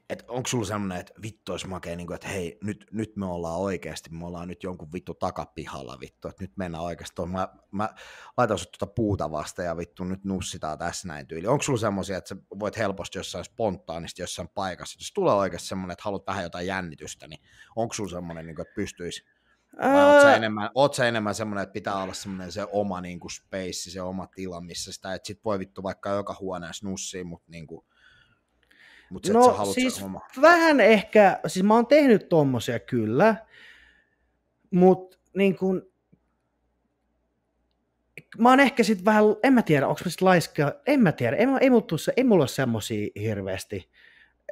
et onko sulla semmoinen, että vittu olisi makea, niin kuin, että hei, nyt, nyt me ollaan oikeasti, me ollaan nyt jonkun vittu takapihalla vittu, että nyt mennään oikeasti Mä, mä laitan sut tuota puuta vasta ja vittu nyt nussitaan tässä näin tyyli. Onko sulla semmoisia, että sä voit helposti jossain spontaanisti jossain paikassa, jos tulee oikeasti semmoinen, että haluat vähän jotain jännitystä, niin onko sulla semmoinen, niin kuin, että pystyisi vai Ää... oot sä öö. enemmän, oot sä enemmän semmoinen, että pitää olla semmoinen se oma niin kuin space, se oma tila, missä sitä, että sit voi vittu vaikka joka huoneessa nussiin, mutta niin kuin, mutta no, sä siis oma. vähän ehkä, siis mä oon tehnyt tommosia kyllä, mutta niin kuin, mä oon ehkä sitten vähän, en mä tiedä, onko mä sitten laiska, en mä tiedä, ei, ei, mulla, ei mulla ole semmosia hirveästi.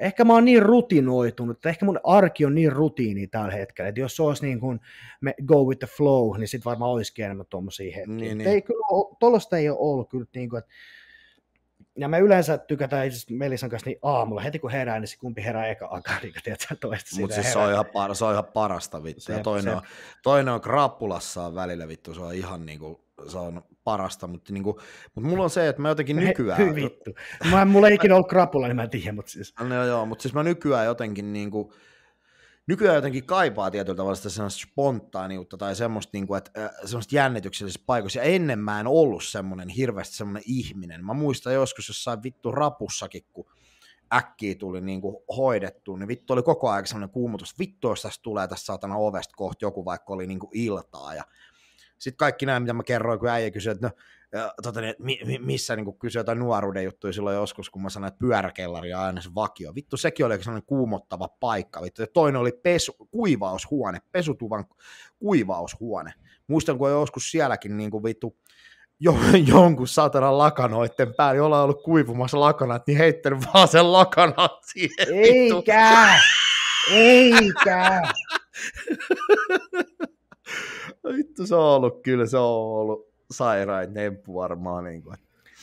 Ehkä mä oon niin rutinoitunut, että ehkä mun arki on niin rutiini tällä hetkellä, että jos se olisi niin kuin me go with the flow, niin sitten varmaan olisikin enemmän tuommoisia hetkiä. Niin, niin. Ei, kyllä, tollasta ei ole ollut kyllä, niin kuin, että ja me yleensä tykätään itse Melisan kanssa niin aamulla, heti kun herää, niin se kumpi herää eka aikaa, niin tiedätkö, toista Mutta siis se on, ihan par, se on ihan parasta vittu, se, ja toinen, se. On, toinen on krappulassaan välillä vittu, se on ihan kuin, niinku, se on parasta, mutta niin kuin mutta mulla on se, että mä jotenkin nykyään... Hyvin vittu, mä, mulla ei ikinä ollut krappula, niin mä en tiedä, mutta siis... No joo, mutta siis mä nykyään jotenkin kuin, niinku- nykyään jotenkin kaipaa tietyllä tavalla sitä semmoista spontaaniutta tai semmoista, niin kuin, että, äh, semmoista jännityksellisissä paikoissa. Ja ennen mä en ollut semmoinen hirveästi semmoinen ihminen. Mä muistan joskus jossain vittu rapussakin, kun äkkiä tuli niin kuin hoidettu, niin vittu oli koko ajan semmoinen kuumutus, vittu jos tässä tulee tässä saatana ovesta kohta joku, vaikka oli niin kuin iltaa. Ja sitten kaikki nämä, mitä mä kerroin, kun äijä kysyi, että no, ja, tota, niin, mi, mi, missä niin kysyi jotain nuoruuden juttuja silloin joskus, kun mä sanoin, että pyöräkellari on aina se vakio. Vittu, sekin oli sellainen kuumottava paikka. Vittu. Ja toinen oli pesu, kuivaushuone, pesutuvan kuivaushuone. Muistan, kun joskus sielläkin niin kuin, vittu, jo, jonkun satana lakanoitten päällä, jolla on ollut kuivumassa lakanat, niin heittänyt vaan sen lakanat siihen. Eikä! Eikä! Vittu, se on ollut kyllä, se on ollut sairaan temppu varmaan. Niin kuin.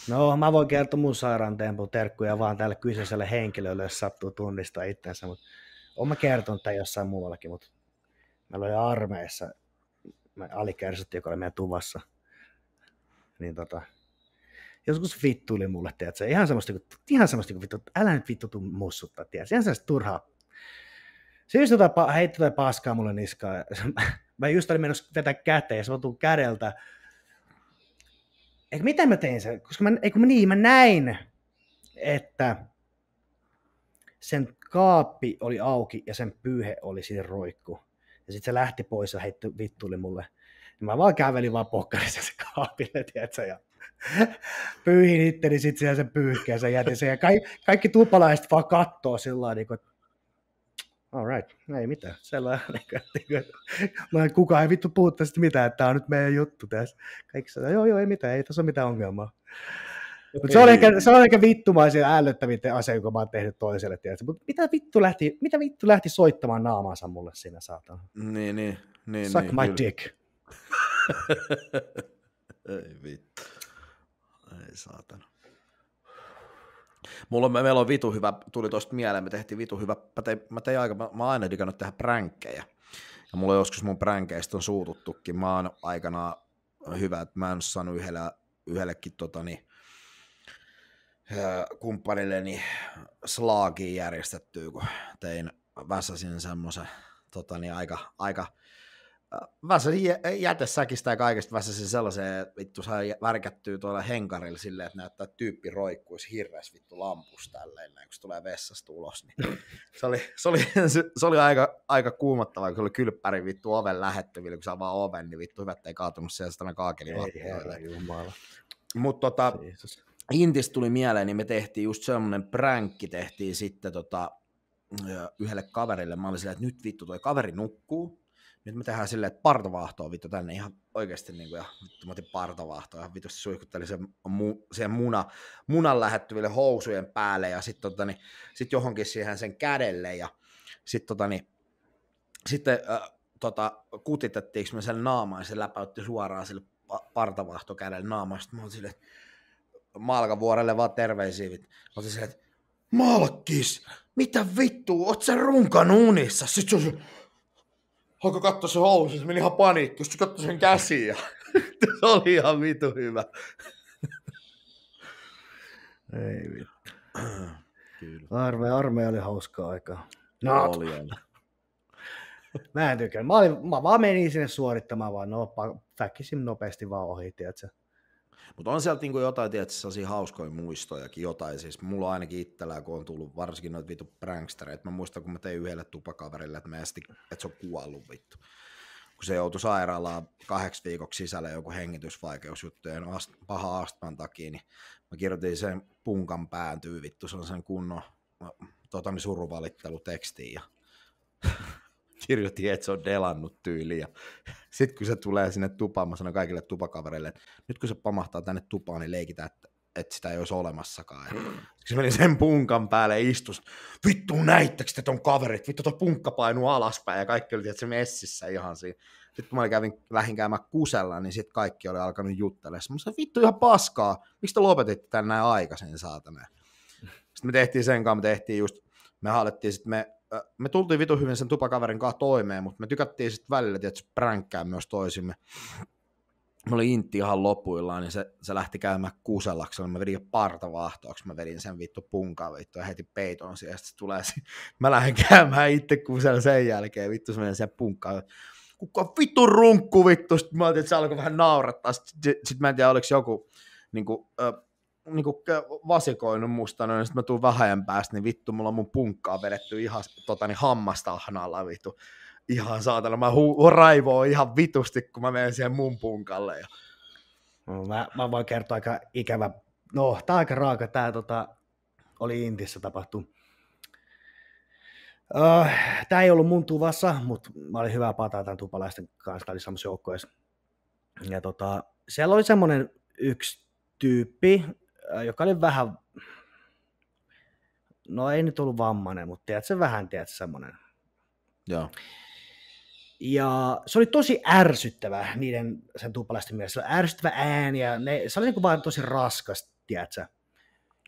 No mä voin kertoa mun sairaan tempun terkkuja vaan tälle kyseiselle henkilölle, jos sattuu tunnistaa itsensä, mutta oon mä kertonut tämän jossain muuallakin, mutta mä olin armeessa me alikärsittiin, joka oli meidän tuvassa. Niin tota, joskus vittuili mulle, tiedätkö, ihan semmoista, niinku, ihan semmoista kuin niinku vittu, älä nyt vittu tuu mussuttaa, tiedätkö, ihan semmoista turhaa. Se just jotain, heitti jotain paskaa mulle niskaan. Mä just olin menossa vetää käteen ja se mä tuun kädeltä että miten mä tein sen, koska mä, ei kun niin, mä näin, että sen kaappi oli auki ja sen pyyhe oli siinä roikku. Ja sitten se lähti pois ja heitti vittuille mulle. Ja niin mä vaan kävelin vaan pokkarissa se kaapille, tiedätkö, ja pyyhin itteni sitten siellä sen sen jätin sen. Ja kaikki, kaikki tupalaiset vaan kattoo sillä lailla, niin kuin, että all right, no ei mitään, sellainen. Niinku, niinku, mä en, kukaan ei vittu puhu tästä mitään, että tämä on nyt meidän juttu tässä. Kaikki sanoo, joo, joo, ei mitään, ei tässä ole mitään ongelmaa. Mutta se, on ehkä, se on ehkä vittumaisin ällöttävin asia, jonka mä oon tehnyt toiselle, tiedätkö? Mutta mitä vittu, lähti, mitä vittu lähti soittamaan naamaansa mulle siinä, saatana? Niin, niin. niin Suck niin, my kyllä. dick. ei vittu. Ei saatana. Mulla on, meillä on vitu hyvä, tuli tuosta mieleen, me tehtiin vitu hyvä, mä tein, mä tein aika, mä, mä oon aina digannut tehdä pränkkejä. Ja mulla joskus mun pränkeistä on suututtukin. Mä oon aikanaan hyvä, että mä en saanut yhdellä, yhdellekin totani, kumppanilleni slaagiin järjestettyä, kun tein väsäsin semmoisen totani, aika, aika väsäsin jätesäkistä ja kaikesta se sellaiseen, että vittu saa värkättyä tuolla henkarilla silleen, että näyttää että tyyppi roikkuisi hirveäs vittu lampus tälleen, kun se tulee vessasta ulos. Niin se, oli, se, oli, se oli aika, aika kuumattava, kun se oli kylppäri vittu oven lähettyvillä, kun se avaa oven, niin vittu hyvät ei kaatunut siellä kaakeli kaakelin Mutta tota, Intis tuli mieleen, niin me tehtiin just semmoinen pränkki, tehtiin sitten tota, yhdelle kaverille. Mä olin silleen, että nyt vittu toi kaveri nukkuu, nyt me tehdään silleen, että on vittu tänne ihan oikeasti, niin kuin, ja vittu mä otin partovaahto, ja vittu se suihkutteli sen, mu, sen muna, munan lähettyville housujen päälle, ja sitten tota, niin, sit johonkin siihen sen kädelle, ja sitten tota, niin, sitten äh, tota, kutitettiinko me sen naamaan, ja se läpäytti suoraan sille kädelle naamaan, sitten mä olin silleen, Malkavuorelle vaan terveisiä, vittu. Mä olin silleen, että Malkkis, mitä vittu, oot sä runkan unissa? Sitten se Hako katsoi se housu, se meni ihan paniikki, se katsoi sen käsiä. se oli ihan vitu hyvä. Ei vittu. Arme, Armeija, oli hauskaa aikaa. No, oli aina. Mä en tykkää. Mä, olin, mä vaan menin sinne suorittamaan vaan, no, väkisin nopeasti vaan ohi, tiedätkö? Mutta on sieltä niinku jotain tietysti sellaisia hauskoja muistojakin, jotain siis mulla ainakin itsellään, kun on tullut varsinkin noita vitu prankstereita, mä muistan kun mä tein yhdelle tupakaverille, että, mä esti, että se on kuollut vittu kun se joutui sairaalaan kahdeksi viikoksi sisälle joku hengitysvaikeusjuttujen ast- paha astman takia, niin mä kirjoitin sen punkan pääntyy vittu, se on sen kunnon tota, niin suruvalittelutekstiin ja kirjoitti, että se on delannut Ja Sitten kun se tulee sinne tupaan, mä sanon kaikille tupakavereille, että nyt kun se pamahtaa tänne tupaan, niin leikitään, että että sitä ei olisi olemassakaan. Sitten se meni sen punkan päälle istus. Vittu, näittekö te ton kaverit? Vittu, tuo punkka painuu alaspäin ja kaikki oli tietysti messissä ihan siinä. Sitten kun mä kävin, lähdin käymään kusella, niin sitten kaikki oli alkanut juttelemaan. Mä sanoin, vittu ihan paskaa. Miksi te lopetitte tän näin aikaisin, saatana? Sitten me tehtiin sen kanssa, me tehtiin just, me haalettiin sitten me me tultiin vitu hyvin sen tupakaverin kanssa toimeen, mutta me tykättiin sitten välillä, tietysti pränkkää myös toisimme. Mä olin intti ihan lopuillaan, niin se, se lähti käymään kuselaksi, niin mä vedin parta vahtoaksi, mä vedin sen vittu punkaan vittu ja heti peiton siihen, sitten tulee se, mä lähden käymään itse kusella sen jälkeen, vittu se menee siihen punkkaan, kuka vittu runkku vittu, sitten mä ajattelin, että se alkoi vähän naurattaa, sitten sit mä en tiedä, oliko joku niin kuin, ö, niinku vasikoinut musta noin, sit mä tuun vähän päästä, niin vittu, mulla on mun punkkaa vedetty ihan tota, niin hammastahnalla vittu. Ihan saatana, mä hu- raivoon ihan vitusti, kun mä menen siihen mun punkalle. Ja... No, mä, mä voin kertoa aika ikävä, no tää aika raaka, tää tota, oli Intissä tapahtunut. Uh, öh, tää ei ollut mun tuvassa, mutta mä olin hyvä pataa tämän tupalaisten kanssa, tää oli samassa joukkoissa. Ja tota, siellä oli semmonen yksi tyyppi, Äh, joka oli vähän, no ei nyt ollut vammainen, mutta tiedät se vähän, tiedät semmoinen. Joo. Ja se oli tosi ärsyttävä niiden sen tuupalaisten mielessä. Se oli ärsyttävä ääni ja ne, se oli niin kuin vaan tosi raskas, tiedätkö?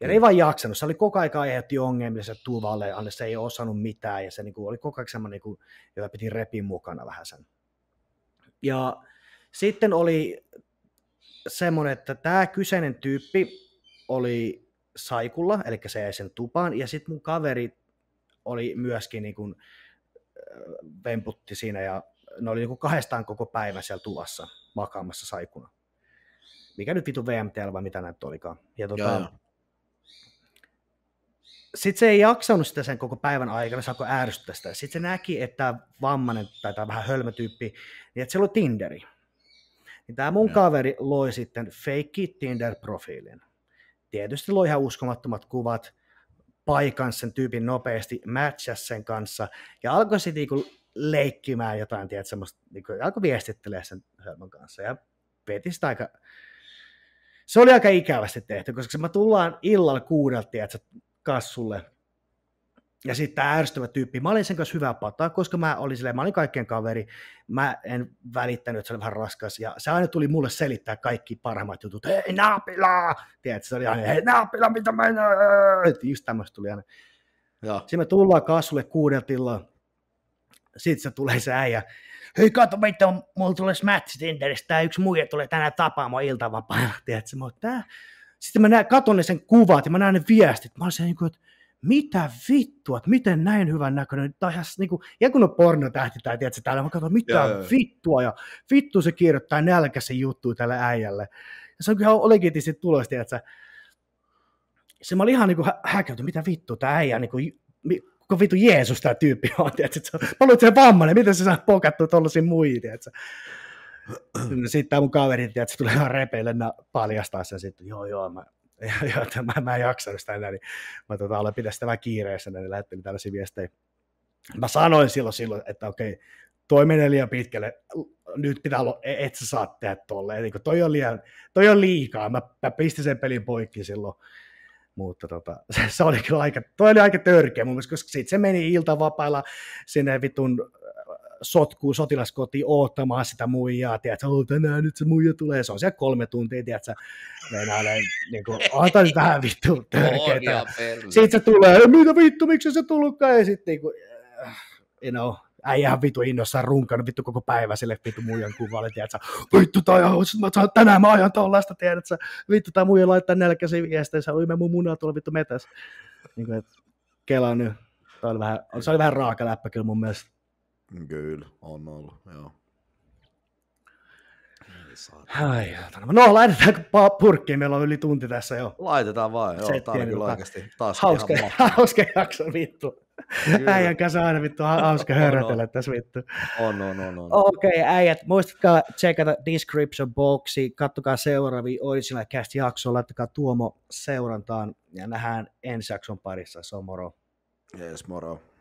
Ja ne ei mm. vaan jaksanut. Se oli koko ajan aiheutti ongelmia se tuvalle, alle se ei osannut mitään ja se niin kuin, oli koko ajan semmoinen, niin kuin, jota piti repin mukana vähän sen. Ja sitten oli semmoinen, että tämä kyseinen tyyppi oli saikulla, eli se jäi sen tupaan, ja sitten mun kaveri oli myöskin niin kuin, vemputti siinä, ja ne oli niin kuin kahdestaan koko päivän siellä tuvassa makaamassa saikuna. Mikä nyt vitu VMTL vai mitä näitä olikaan. Ja tota, sitten se ei jaksanut sitä sen koko päivän aikana, se alkoi ärsyttää sitä. Sitten se näki, että vammainen tai tämä vähän hölmötyyppi, niin että se oli Tinderi. Niin tämä mun ja. kaveri loi sitten fake Tinder-profiilin tietysti loi ihan uskomattomat kuvat, paikan sen tyypin nopeasti, matchas sen kanssa, ja alkoi sitten niinku leikkimään jotain, tiedät, semmoista, niinku, alkoi viestittelemään sen hölmön kanssa, ja veti sitä aika, se oli aika ikävästi tehty, koska se, mä tullaan illalla kuudelta, tiedät, kassulle, ja sitten tämä ärsyttävä tyyppi, mä olin sen kanssa hyvä pataa, koska mä olin silleen, mä olin kaikkien kaveri, mä en välittänyt, että se oli vähän raskas, ja se aina tuli mulle selittää kaikki parhaimmat jutut, hei naapila, tiedätkö, se oli aina, hei naapila, mitä mä en, just tämmöistä tuli aina. Ja. Sitten me tullaan kasvulle kuudeltilla, sitten se tulee se äijä, hei kato, mitä mulla tulee smätsi Tinderistä, yksi muija tulee tänään tapaamaan iltavapaa, tiedätkö, mä oon, tää? Sitten mä näen, katon ne sen kuvat ja mä näen ne viestit, mä niin kuin, että mitä vittua, että miten näin hyvän näköinen, tai ihan niin kuin, ja kun on pornotähti tai tiedätkö, täällä, mä katson, mitä Jää. vittua, ja vittu se kirjoittaa nälkäisen juttu tälle äijälle. Ja se on kyllä legitisti tulos, tiedätkö, se mä olin ihan niin hä- mitä vittua tämä äijä, niin kuin, kuka vittu Jeesus tämä tyyppi on, tiedätkö, mä olin se vammainen, miten se saa pokattua tuollaisiin muihin, tiedätkö. Sitten tämä mun kaveri, tiedätkö, tulee ihan repeille paljastaa sen sitten, joo joo, mä ja, ja mä, mä en jaksanut sitä enää, niin mä tota, olen vähän kiireessä, niin lähettelin tällaisia viestejä. Mä sanoin silloin, silloin että okei, toi menee liian pitkälle, nyt pitää olla, e, et sä saa tehdä tolle, eli niin toi, on liian, toi on liikaa, mä, mä pistin sen pelin poikki silloin, mutta tota, se, se oli kyllä aika, toi oli aika törkeä mun mielestä, koska sit se meni iltavapailla sinne vitun sotkuu sotilaskoti oottamaan sitä muijaa, tiedätkö, oh, tänään nyt se muija tulee, se on siellä kolme tuntia, tiedätkö, meinailee, niin kuin, ota nyt vähän vittu törkeetä. Sitten se tulee, mitä vittu, miksi se tullutkaan, ja sitten niin kuin, eh, you know, äijähän vittu innossaan runkannut vittu koko päivä sille vittu muijan kuvalle, tiedätkö, vittu tai mä saan tänään mä ajan tollaista, tiedätkö, vittu tai muija laittaa nälkäisiä viestejä, sä mun munaa tuolla vittu metässä. Niin kuin, et, kela nyt. Se oli vähän, se oli vähän raaka läppä kyllä mun mielestä. Kyllä, on ollut, joo. Ai, no laitetaanko purkkiin, meillä on yli tunti tässä jo. Laitetaan vaan, joo, tää on kyllä niin oikeasti taas hauska, ihan hauska jakso vittu. Kyllä. Äijän kanssa aina vittu hauska hörrätellä tässä vittu. On, on, on. on. Okei, okay, äijät, muistatkaa checkata description boxi, kattokaa seuraavia Original Cast jaksoa, laittakaa Tuomo seurantaan ja nähdään ensi jakson parissa. Se on moro. Jees, moro.